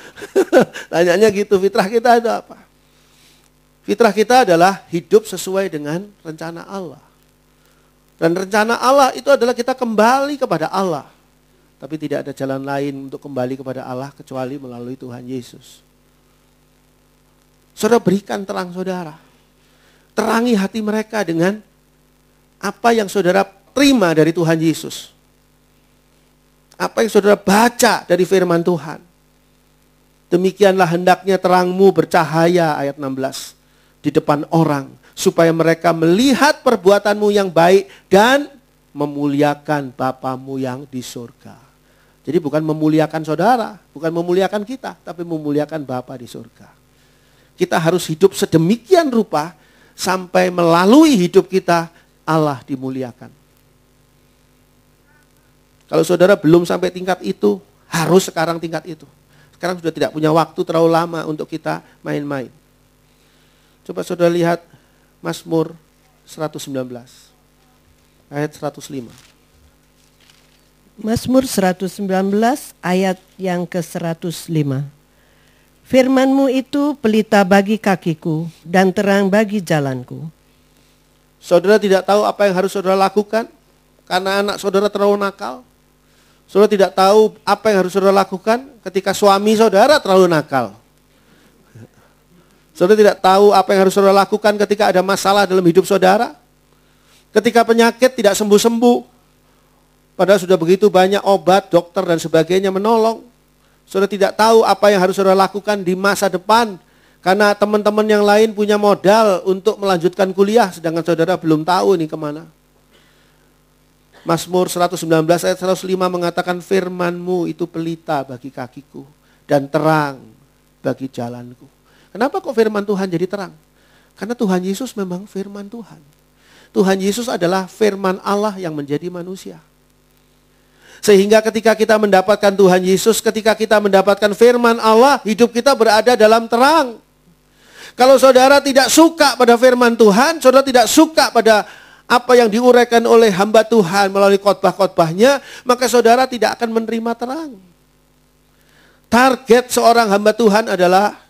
Tanyanya gitu, fitrah kita ada apa? Fitrah kita adalah hidup sesuai dengan rencana Allah. Dan rencana Allah itu adalah kita kembali kepada Allah. Tapi tidak ada jalan lain untuk kembali kepada Allah kecuali melalui Tuhan Yesus. Saudara berikan terang saudara. Terangi hati mereka dengan apa yang saudara terima dari Tuhan Yesus apa yang saudara baca dari firman Tuhan. Demikianlah hendaknya terangmu bercahaya ayat 16 di depan orang supaya mereka melihat perbuatanmu yang baik dan memuliakan Bapamu yang di surga. Jadi bukan memuliakan saudara, bukan memuliakan kita, tapi memuliakan Bapa di surga. Kita harus hidup sedemikian rupa sampai melalui hidup kita Allah dimuliakan. Kalau saudara belum sampai tingkat itu, harus sekarang tingkat itu. Sekarang sudah tidak punya waktu terlalu lama untuk kita main-main. Coba saudara lihat Mazmur 119 ayat 105. Mazmur 119 ayat yang ke-105. Firmanmu itu pelita bagi kakiku dan terang bagi jalanku. Saudara tidak tahu apa yang harus saudara lakukan karena anak saudara terlalu nakal. Saudara tidak tahu apa yang harus saudara lakukan ketika suami saudara terlalu nakal. Saudara tidak tahu apa yang harus saudara lakukan ketika ada masalah dalam hidup saudara. Ketika penyakit tidak sembuh-sembuh. Padahal sudah begitu banyak obat, dokter, dan sebagainya menolong. Saudara tidak tahu apa yang harus saudara lakukan di masa depan. Karena teman-teman yang lain punya modal untuk melanjutkan kuliah, sedangkan saudara belum tahu ini kemana. Mazmur 119 ayat 105 mengatakan firmanmu itu pelita bagi kakiku dan terang bagi jalanku. Kenapa kok firman Tuhan jadi terang? Karena Tuhan Yesus memang firman Tuhan. Tuhan Yesus adalah firman Allah yang menjadi manusia. Sehingga ketika kita mendapatkan Tuhan Yesus, ketika kita mendapatkan firman Allah, hidup kita berada dalam terang. Kalau saudara tidak suka pada firman Tuhan, saudara tidak suka pada apa yang diuraikan oleh hamba Tuhan melalui khotbah-khotbahnya, maka saudara tidak akan menerima terang. Target seorang hamba Tuhan adalah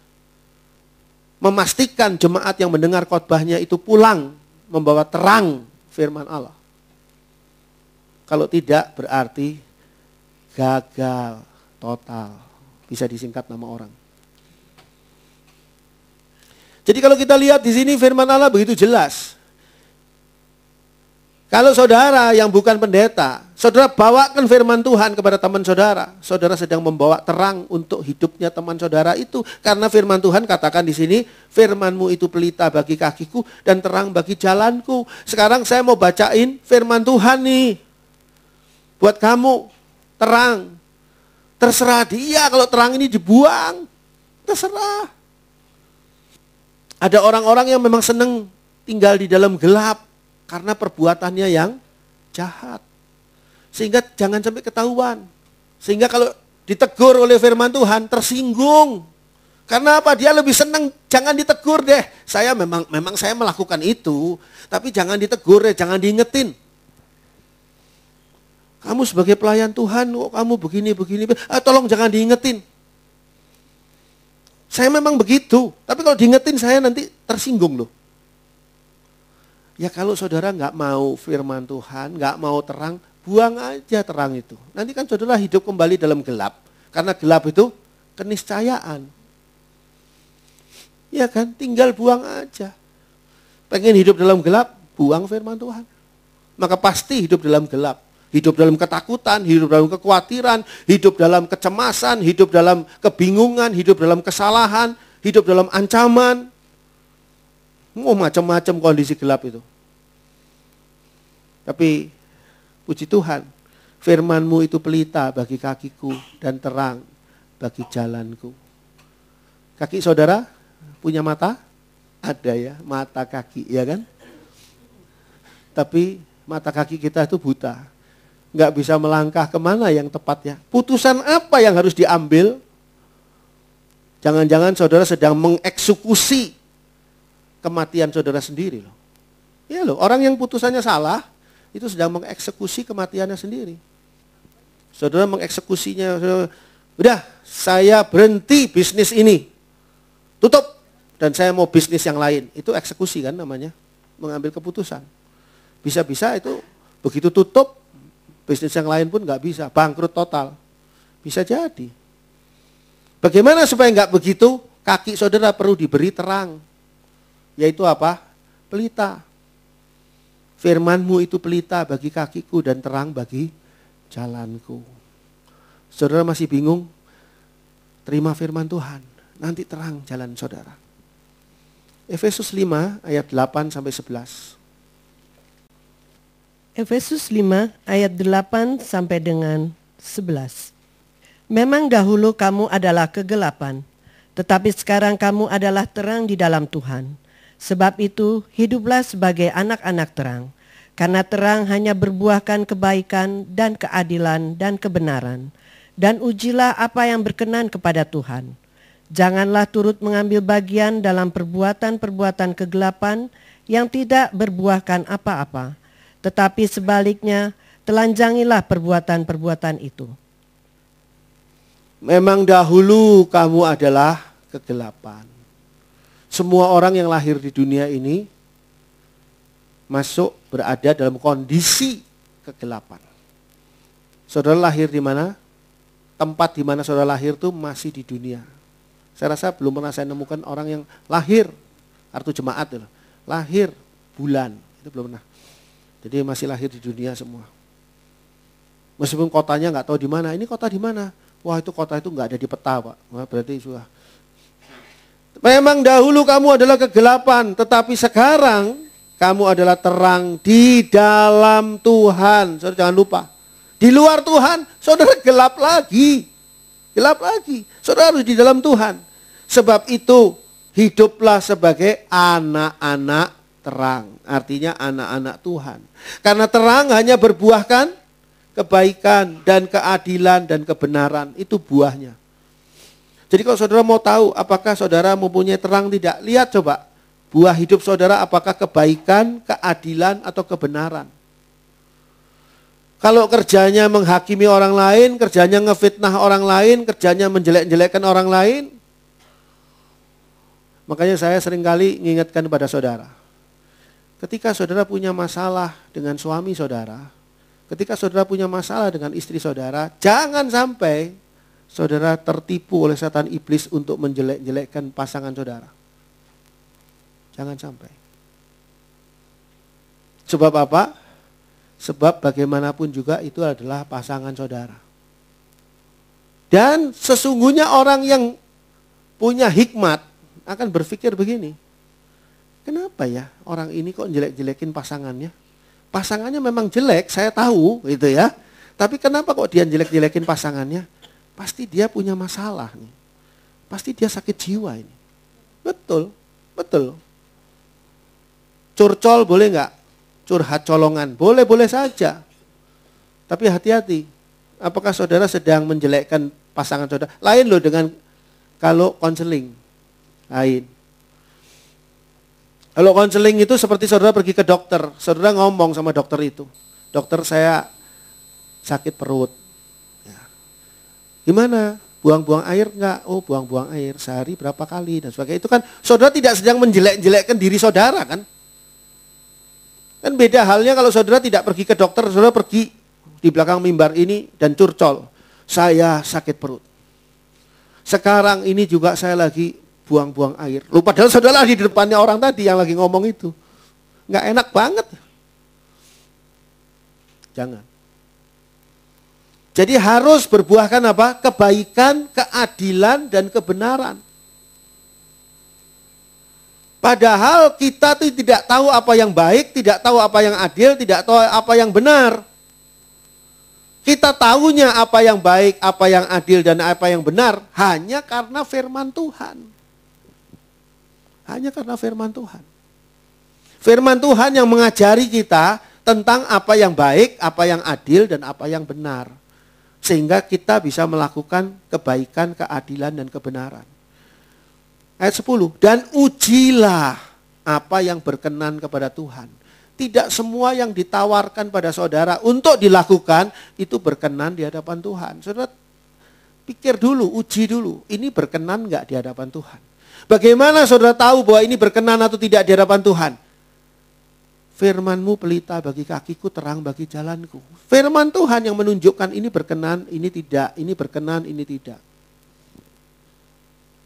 memastikan jemaat yang mendengar khotbahnya itu pulang membawa terang firman Allah. Kalau tidak berarti gagal total. Bisa disingkat nama orang. Jadi kalau kita lihat di sini firman Allah begitu jelas. Kalau saudara yang bukan pendeta, saudara bawakan firman Tuhan kepada teman saudara. Saudara sedang membawa terang untuk hidupnya teman saudara itu. Karena firman Tuhan katakan di sini, firmanmu itu pelita bagi kakiku dan terang bagi jalanku. Sekarang saya mau bacain firman Tuhan nih. Buat kamu, terang. Terserah dia kalau terang ini dibuang. Terserah. Ada orang-orang yang memang senang tinggal di dalam gelap karena perbuatannya yang jahat. Sehingga jangan sampai ketahuan. Sehingga kalau ditegur oleh firman Tuhan tersinggung. Karena apa? Dia lebih senang jangan ditegur deh. Saya memang memang saya melakukan itu, tapi jangan ditegur deh, jangan diingetin. Kamu sebagai pelayan Tuhan, kok kamu begini begini, ah, tolong jangan diingetin. Saya memang begitu, tapi kalau diingetin saya nanti tersinggung loh. Ya kalau saudara nggak mau firman Tuhan, nggak mau terang, buang aja terang itu. Nanti kan saudara hidup kembali dalam gelap. Karena gelap itu keniscayaan. Ya kan, tinggal buang aja. Pengen hidup dalam gelap, buang firman Tuhan. Maka pasti hidup dalam gelap. Hidup dalam ketakutan, hidup dalam kekhawatiran, hidup dalam kecemasan, hidup dalam kebingungan, hidup dalam kesalahan, hidup dalam ancaman. Mau oh, macam-macam kondisi gelap itu. Tapi puji Tuhan, firmanmu itu pelita bagi kakiku dan terang bagi jalanku. Kaki saudara punya mata? Ada ya, mata kaki, ya kan? Tapi mata kaki kita itu buta. Nggak bisa melangkah kemana yang tepatnya. Putusan apa yang harus diambil? Jangan-jangan saudara sedang mengeksekusi kematian saudara sendiri loh. Iya loh, orang yang putusannya salah itu sedang mengeksekusi kematiannya sendiri. Saudara mengeksekusinya, saudara, udah saya berhenti bisnis ini. Tutup dan saya mau bisnis yang lain. Itu eksekusi kan namanya, mengambil keputusan. Bisa-bisa itu begitu tutup bisnis yang lain pun nggak bisa, bangkrut total. Bisa jadi. Bagaimana supaya nggak begitu? Kaki saudara perlu diberi terang yaitu apa? Pelita. Firmanmu itu pelita bagi kakiku dan terang bagi jalanku. Saudara masih bingung? Terima firman Tuhan. Nanti terang jalan saudara. Efesus 5 ayat 8 sampai 11. Efesus 5 ayat 8 sampai dengan 11. Memang dahulu kamu adalah kegelapan, tetapi sekarang kamu adalah terang di dalam Tuhan. Sebab itu, hiduplah sebagai anak-anak terang, karena terang hanya berbuahkan kebaikan dan keadilan dan kebenaran. Dan ujilah apa yang berkenan kepada Tuhan. Janganlah turut mengambil bagian dalam perbuatan-perbuatan kegelapan yang tidak berbuahkan apa-apa, tetapi sebaliknya telanjangilah perbuatan-perbuatan itu. Memang dahulu kamu adalah kegelapan semua orang yang lahir di dunia ini masuk berada dalam kondisi kegelapan. Saudara lahir di mana? Tempat di mana saudara lahir itu masih di dunia. Saya rasa belum pernah saya nemukan orang yang lahir kartu jemaat loh, lahir bulan itu belum pernah. Jadi masih lahir di dunia semua. Meskipun kotanya nggak tahu di mana, ini kota di mana? Wah itu kota itu nggak ada di peta pak. Wah berarti sudah Memang dahulu kamu adalah kegelapan, tetapi sekarang kamu adalah terang di dalam Tuhan. Saudara jangan lupa. Di luar Tuhan, saudara gelap lagi. Gelap lagi. Saudara harus di dalam Tuhan. Sebab itu, hiduplah sebagai anak-anak terang. Artinya anak-anak Tuhan. Karena terang hanya berbuahkan kebaikan dan keadilan dan kebenaran. Itu buahnya. Jadi kalau saudara mau tahu apakah saudara mempunyai terang tidak, lihat coba buah hidup saudara apakah kebaikan, keadilan atau kebenaran. Kalau kerjanya menghakimi orang lain, kerjanya ngefitnah orang lain, kerjanya menjelek-jelekkan orang lain, makanya saya seringkali mengingatkan kepada saudara. Ketika saudara punya masalah dengan suami saudara, ketika saudara punya masalah dengan istri saudara, jangan sampai saudara tertipu oleh setan iblis untuk menjelek-jelekkan pasangan saudara. Jangan sampai. Sebab apa? Sebab bagaimanapun juga itu adalah pasangan saudara. Dan sesungguhnya orang yang punya hikmat akan berpikir begini. Kenapa ya orang ini kok jelek-jelekin pasangannya? Pasangannya memang jelek, saya tahu gitu ya. Tapi kenapa kok dia jelek-jelekin pasangannya? Pasti dia punya masalah nih. Pasti dia sakit jiwa ini. Betul, betul. Curcol boleh nggak? Curhat colongan boleh-boleh saja. Tapi hati-hati. Apakah saudara sedang menjelekkan pasangan saudara? Lain loh dengan kalau konseling. Lain. Kalau konseling itu seperti saudara pergi ke dokter, saudara ngomong sama dokter itu. Dokter saya sakit perut. Gimana? Buang-buang air enggak? Oh, buang-buang air sehari berapa kali dan sebagainya. Itu kan saudara tidak sedang menjelek-jelekkan diri saudara kan? Kan beda halnya kalau saudara tidak pergi ke dokter, saudara pergi di belakang mimbar ini dan curcol. Saya sakit perut. Sekarang ini juga saya lagi buang-buang air. lupa dalam saudara di depannya orang tadi yang lagi ngomong itu. Nggak enak banget. Jangan. Jadi harus berbuahkan apa? Kebaikan, keadilan, dan kebenaran. Padahal kita tuh tidak tahu apa yang baik, tidak tahu apa yang adil, tidak tahu apa yang benar. Kita tahunya apa yang baik, apa yang adil, dan apa yang benar hanya karena firman Tuhan. Hanya karena firman Tuhan. Firman Tuhan yang mengajari kita tentang apa yang baik, apa yang adil, dan apa yang benar sehingga kita bisa melakukan kebaikan, keadilan, dan kebenaran. Ayat 10, dan ujilah apa yang berkenan kepada Tuhan. Tidak semua yang ditawarkan pada saudara untuk dilakukan itu berkenan di hadapan Tuhan. Saudara, pikir dulu, uji dulu. Ini berkenan nggak di hadapan Tuhan? Bagaimana saudara tahu bahwa ini berkenan atau tidak di hadapan Tuhan? Firmanmu pelita bagi kakiku, terang bagi jalanku. Firman Tuhan yang menunjukkan ini berkenan, ini tidak, ini berkenan, ini tidak.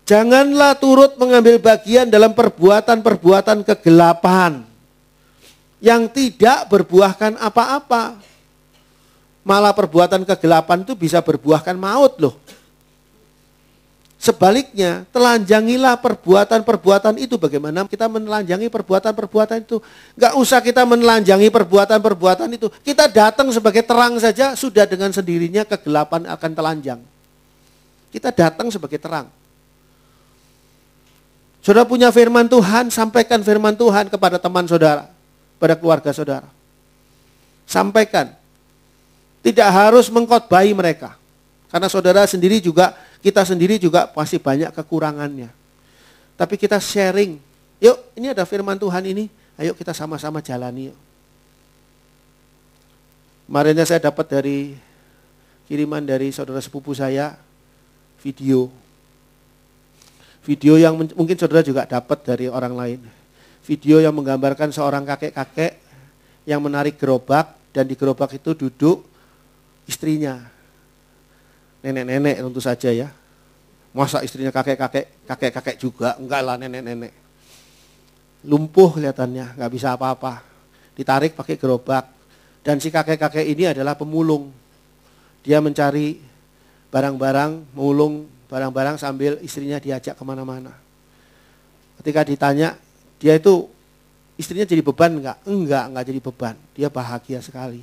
Janganlah turut mengambil bagian dalam perbuatan-perbuatan kegelapan yang tidak berbuahkan apa-apa. Malah perbuatan kegelapan itu bisa berbuahkan maut loh. Sebaliknya, telanjangilah perbuatan-perbuatan itu. Bagaimana kita menelanjangi perbuatan-perbuatan itu? Enggak usah kita menelanjangi perbuatan-perbuatan itu. Kita datang sebagai terang saja, sudah dengan sendirinya kegelapan akan telanjang. Kita datang sebagai terang. Saudara punya firman Tuhan, sampaikan firman Tuhan kepada teman saudara, pada keluarga saudara. Sampaikan. Tidak harus mengkotbahi mereka. Karena saudara sendiri juga, kita sendiri juga pasti banyak kekurangannya. Tapi kita sharing. Yuk, ini ada firman Tuhan ini. Ayo kita sama-sama jalani yuk. Kemarinnya saya dapat dari kiriman dari saudara sepupu saya video. Video yang mungkin saudara juga dapat dari orang lain. Video yang menggambarkan seorang kakek-kakek yang menarik gerobak dan di gerobak itu duduk istrinya nenek-nenek tentu saja ya. Masa istrinya kakek-kakek, kakek-kakek juga, enggak lah nenek-nenek. Lumpuh kelihatannya, nggak bisa apa-apa. Ditarik pakai gerobak. Dan si kakek-kakek ini adalah pemulung. Dia mencari barang-barang, mulung barang-barang sambil istrinya diajak kemana-mana. Ketika ditanya, dia itu istrinya jadi beban enggak? Enggak, enggak jadi beban. Dia bahagia sekali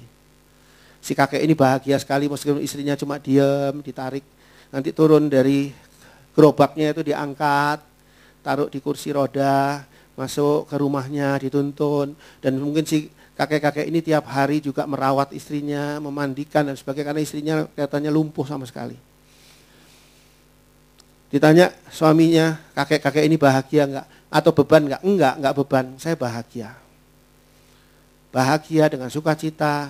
si kakek ini bahagia sekali meskipun istrinya cuma diam, ditarik. Nanti turun dari gerobaknya itu diangkat, taruh di kursi roda, masuk ke rumahnya, dituntun. Dan mungkin si kakek-kakek ini tiap hari juga merawat istrinya, memandikan dan sebagainya, karena istrinya kelihatannya lumpuh sama sekali. Ditanya suaminya, kakek-kakek ini bahagia enggak? Atau beban enggak? Enggak, enggak beban. Saya bahagia. Bahagia dengan sukacita,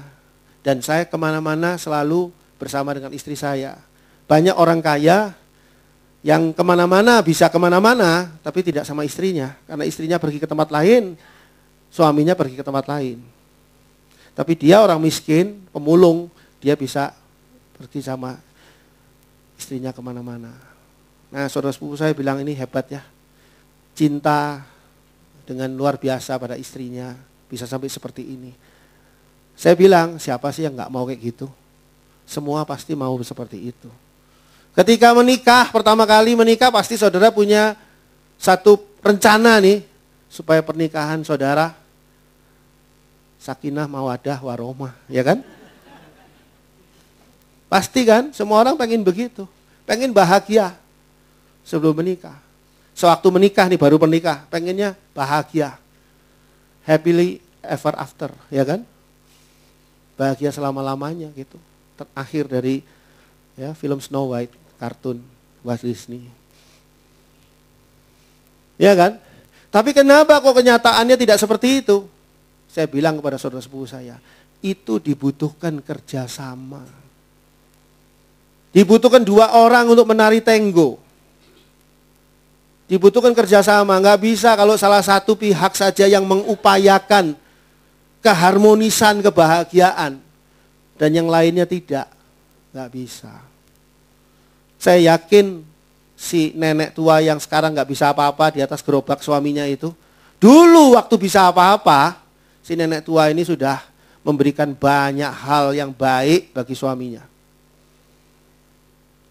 dan saya kemana-mana selalu bersama dengan istri saya. Banyak orang kaya yang kemana-mana bisa kemana-mana, tapi tidak sama istrinya. Karena istrinya pergi ke tempat lain, suaminya pergi ke tempat lain. Tapi dia orang miskin, pemulung, dia bisa pergi sama istrinya kemana-mana. Nah, saudara sepupu saya bilang ini hebat ya. Cinta dengan luar biasa pada istrinya, bisa sampai seperti ini. Saya bilang, siapa sih yang nggak mau kayak gitu? Semua pasti mau seperti itu. Ketika menikah, pertama kali menikah pasti saudara punya satu rencana nih. Supaya pernikahan saudara sakinah mawadah waroma, ya kan? Pasti kan, semua orang pengen begitu. Pengen bahagia sebelum menikah. Sewaktu menikah nih baru pernikah, pengennya bahagia. Happily ever after, ya kan? bahagia selama-lamanya gitu. Terakhir dari ya film Snow White, kartun Walt Disney. Ya kan? Tapi kenapa kok kenyataannya tidak seperti itu? Saya bilang kepada saudara sepupu saya, itu dibutuhkan kerjasama. Dibutuhkan dua orang untuk menari tenggo. Dibutuhkan kerjasama, nggak bisa kalau salah satu pihak saja yang mengupayakan keharmonisan, kebahagiaan. Dan yang lainnya tidak. Nggak bisa. Saya yakin si nenek tua yang sekarang nggak bisa apa-apa di atas gerobak suaminya itu. Dulu waktu bisa apa-apa, si nenek tua ini sudah memberikan banyak hal yang baik bagi suaminya.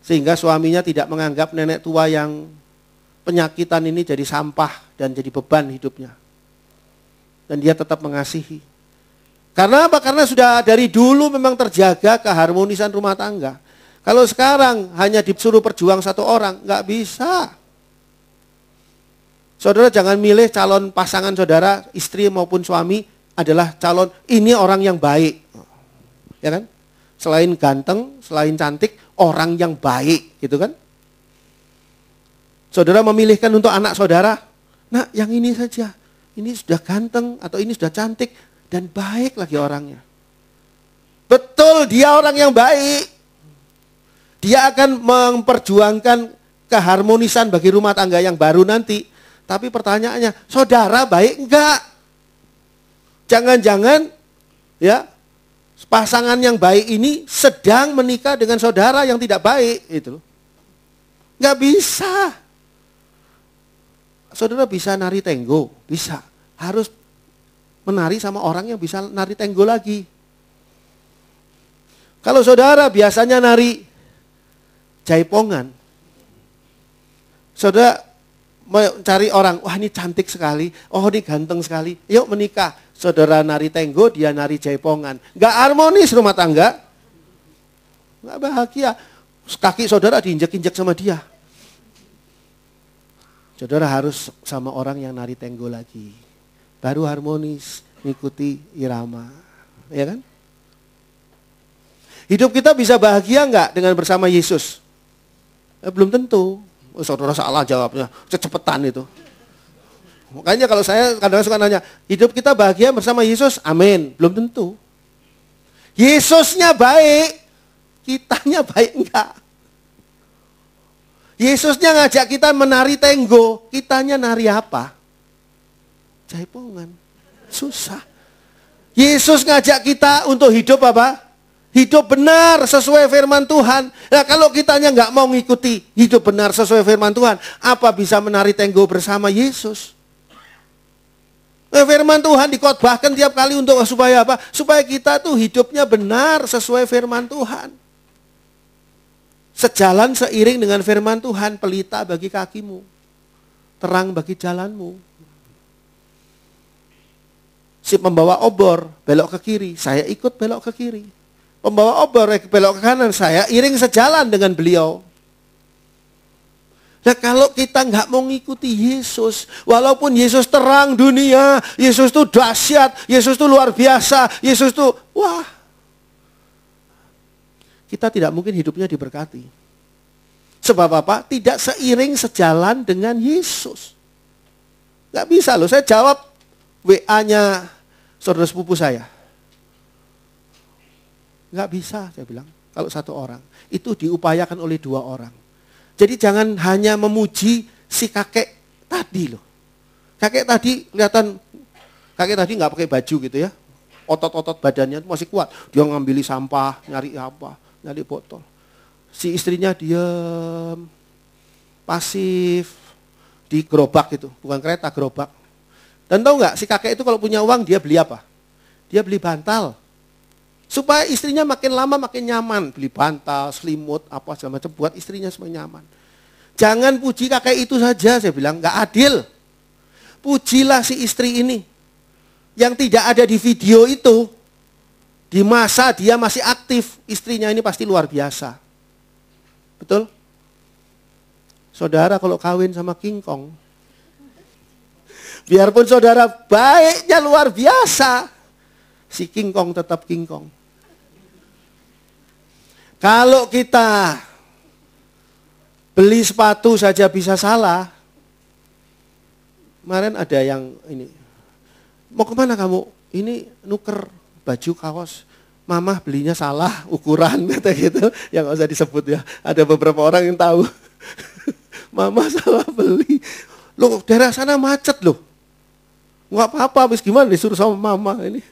Sehingga suaminya tidak menganggap nenek tua yang penyakitan ini jadi sampah dan jadi beban hidupnya. Dan dia tetap mengasihi. Karena apa? Karena sudah dari dulu memang terjaga keharmonisan rumah tangga. Kalau sekarang hanya disuruh perjuang satu orang, nggak bisa. Saudara jangan milih calon pasangan saudara, istri maupun suami adalah calon ini orang yang baik. Ya kan? Selain ganteng, selain cantik, orang yang baik, gitu kan? Saudara memilihkan untuk anak saudara, nah yang ini saja, ini sudah ganteng atau ini sudah cantik, dan baik lagi orangnya. Betul dia orang yang baik. Dia akan memperjuangkan keharmonisan bagi rumah tangga yang baru nanti. Tapi pertanyaannya, saudara baik enggak? Jangan-jangan ya pasangan yang baik ini sedang menikah dengan saudara yang tidak baik itu Enggak bisa saudara bisa nari tenggo bisa harus menari sama orang yang bisa nari tenggo lagi. Kalau saudara biasanya nari jaipongan, saudara mencari orang, wah ini cantik sekali, oh ini ganteng sekali, yuk menikah. Saudara nari tenggo, dia nari jaipongan. Gak harmonis rumah tangga. Gak bahagia. Kaki saudara diinjak-injak sama dia. Saudara harus sama orang yang nari tenggo lagi baru harmonis, mengikuti irama. Ya kan? Hidup kita bisa bahagia nggak dengan bersama Yesus? Eh, belum tentu. Oh, saudara salah jawabnya, cecepetan itu. Makanya kalau saya kadang, kadang suka nanya, hidup kita bahagia bersama Yesus? Amin. Belum tentu. Yesusnya baik, kitanya baik enggak. Yesusnya ngajak kita menari tenggo, kitanya nari apa? jaipongan. Susah. Yesus ngajak kita untuk hidup apa? Hidup benar sesuai firman Tuhan. Nah kalau kitanya nggak mau ngikuti hidup benar sesuai firman Tuhan, apa bisa menari tenggo bersama Yesus? Nah, firman Tuhan dikotbahkan tiap kali untuk supaya apa? Supaya kita tuh hidupnya benar sesuai firman Tuhan. Sejalan seiring dengan firman Tuhan, pelita bagi kakimu, terang bagi jalanmu. Si pembawa obor belok ke kiri, saya ikut belok ke kiri. Pembawa obor eh, belok ke kanan, saya iring sejalan dengan beliau. Nah kalau kita nggak mau ngikuti Yesus, walaupun Yesus terang dunia, Yesus itu dahsyat, Yesus itu luar biasa, Yesus itu wah. Kita tidak mungkin hidupnya diberkati. Sebab apa? Tidak seiring sejalan dengan Yesus. Nggak bisa loh, saya jawab WA-nya saudara sepupu saya. Nggak bisa, saya bilang, kalau satu orang. Itu diupayakan oleh dua orang. Jadi jangan hanya memuji si kakek tadi loh. Kakek tadi kelihatan, kakek tadi nggak pakai baju gitu ya. Otot-otot badannya itu masih kuat. Dia ngambili sampah, nyari apa, nyari botol. Si istrinya diam, pasif, di gerobak itu. Bukan kereta, gerobak dan tahu nggak, si kakek itu kalau punya uang dia beli apa? Dia beli bantal. Supaya istrinya makin lama makin nyaman. Beli bantal, selimut, apa segala macam. Buat istrinya semua nyaman. Jangan puji kakek itu saja, saya bilang. nggak adil. Pujilah si istri ini. Yang tidak ada di video itu. Di masa dia masih aktif. Istrinya ini pasti luar biasa. Betul? Saudara kalau kawin sama King Kong, Biarpun saudara baiknya luar biasa, si kingkong tetap kingkong. Kalau kita beli sepatu saja bisa salah. Kemarin ada yang ini, mau kemana kamu? Ini nuker baju kaos. Mama belinya salah ukuran kata gitu. yang nggak usah disebut ya. Ada beberapa orang yang tahu. Mama salah beli. Loh, daerah sana macet loh. Nggak apa-apa, habis gimana disuruh sama mama ini.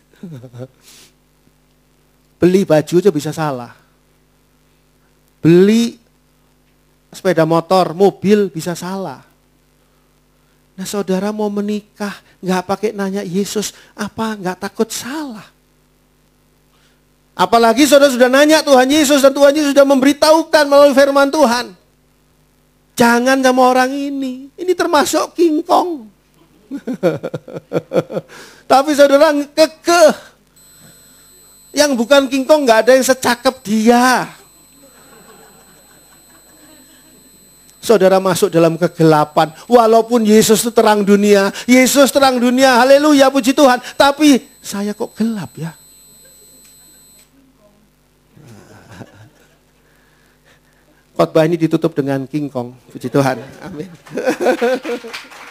Beli baju aja bisa salah. Beli sepeda motor, mobil bisa salah. Nah saudara mau menikah, nggak pakai nanya Yesus, apa nggak takut salah. Apalagi saudara sudah nanya Tuhan Yesus dan Tuhan Yesus sudah memberitahukan melalui firman Tuhan. Jangan sama orang ini. Ini termasuk kingkong. Tapi saudara kekeh. Yang bukan King Kong nggak ada yang secakep dia. Saudara masuk dalam kegelapan. Walaupun Yesus itu terang dunia. Yesus terang dunia. Haleluya puji Tuhan. Tapi saya kok gelap ya. Khotbah ini ditutup dengan King Kong, Puji Tuhan. Amin.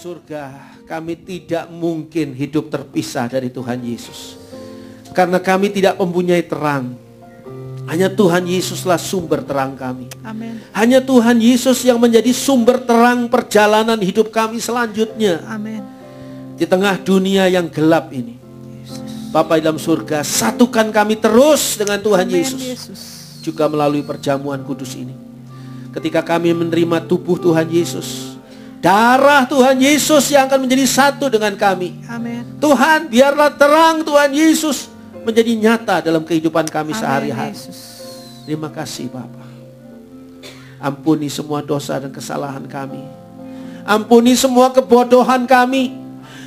surga, kami tidak mungkin hidup terpisah dari Tuhan Yesus. Karena kami tidak mempunyai terang. Hanya Tuhan Yesuslah sumber terang kami. Amen. Hanya Tuhan Yesus yang menjadi sumber terang perjalanan hidup kami selanjutnya. Amen. Di tengah dunia yang gelap ini. Bapa Bapak dalam surga, satukan kami terus dengan Tuhan Amen, Yesus. Yesus. Juga melalui perjamuan kudus ini. Ketika kami menerima tubuh Tuhan Yesus, Darah Tuhan Yesus yang akan menjadi satu dengan kami. Amen. Tuhan, biarlah terang Tuhan Yesus menjadi nyata dalam kehidupan kami sehari-hari. Terima kasih Bapak. Ampuni semua dosa dan kesalahan kami. Ampuni semua kebodohan kami.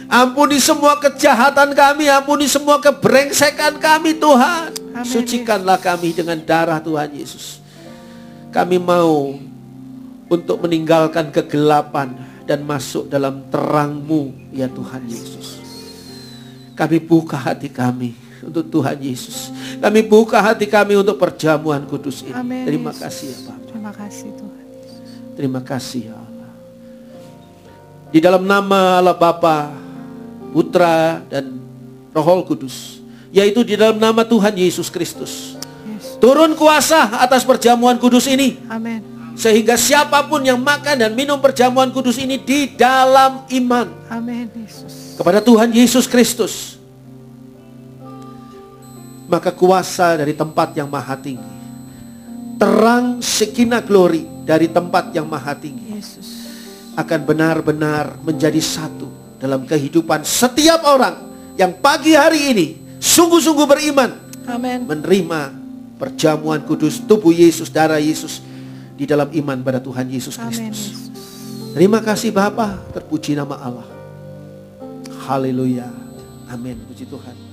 Ampuni semua kejahatan kami. Ampuni semua kebrengsekan kami Tuhan. Amen. Sucikanlah kami dengan darah Tuhan Yesus. Kami mau untuk meninggalkan kegelapan dan masuk dalam terangmu ya Tuhan Yesus. Kami buka hati kami untuk Tuhan Yesus. Kami buka hati kami untuk perjamuan kudus ini. Amen, Terima Yesus. kasih ya Bapak. Terima kasih Tuhan. Terima kasih ya Allah. Di dalam nama Allah Bapa, Putra dan Roh Kudus, yaitu di dalam nama Tuhan Yesus Kristus. Yes. Turun kuasa atas perjamuan kudus ini. Amin. Sehingga siapapun yang makan dan minum perjamuan kudus ini di dalam iman. Amen, Yesus. Kepada Tuhan Yesus Kristus. Maka kuasa dari tempat yang maha tinggi. Terang sekina glory dari tempat yang maha tinggi. Yesus. Akan benar-benar menjadi satu dalam kehidupan setiap orang yang pagi hari ini sungguh-sungguh beriman. Amen. Menerima perjamuan kudus tubuh Yesus, darah Yesus di dalam iman pada Tuhan Yesus Kristus. Terima kasih Bapak, terpuji nama Allah. Haleluya. Amin. Puji Tuhan.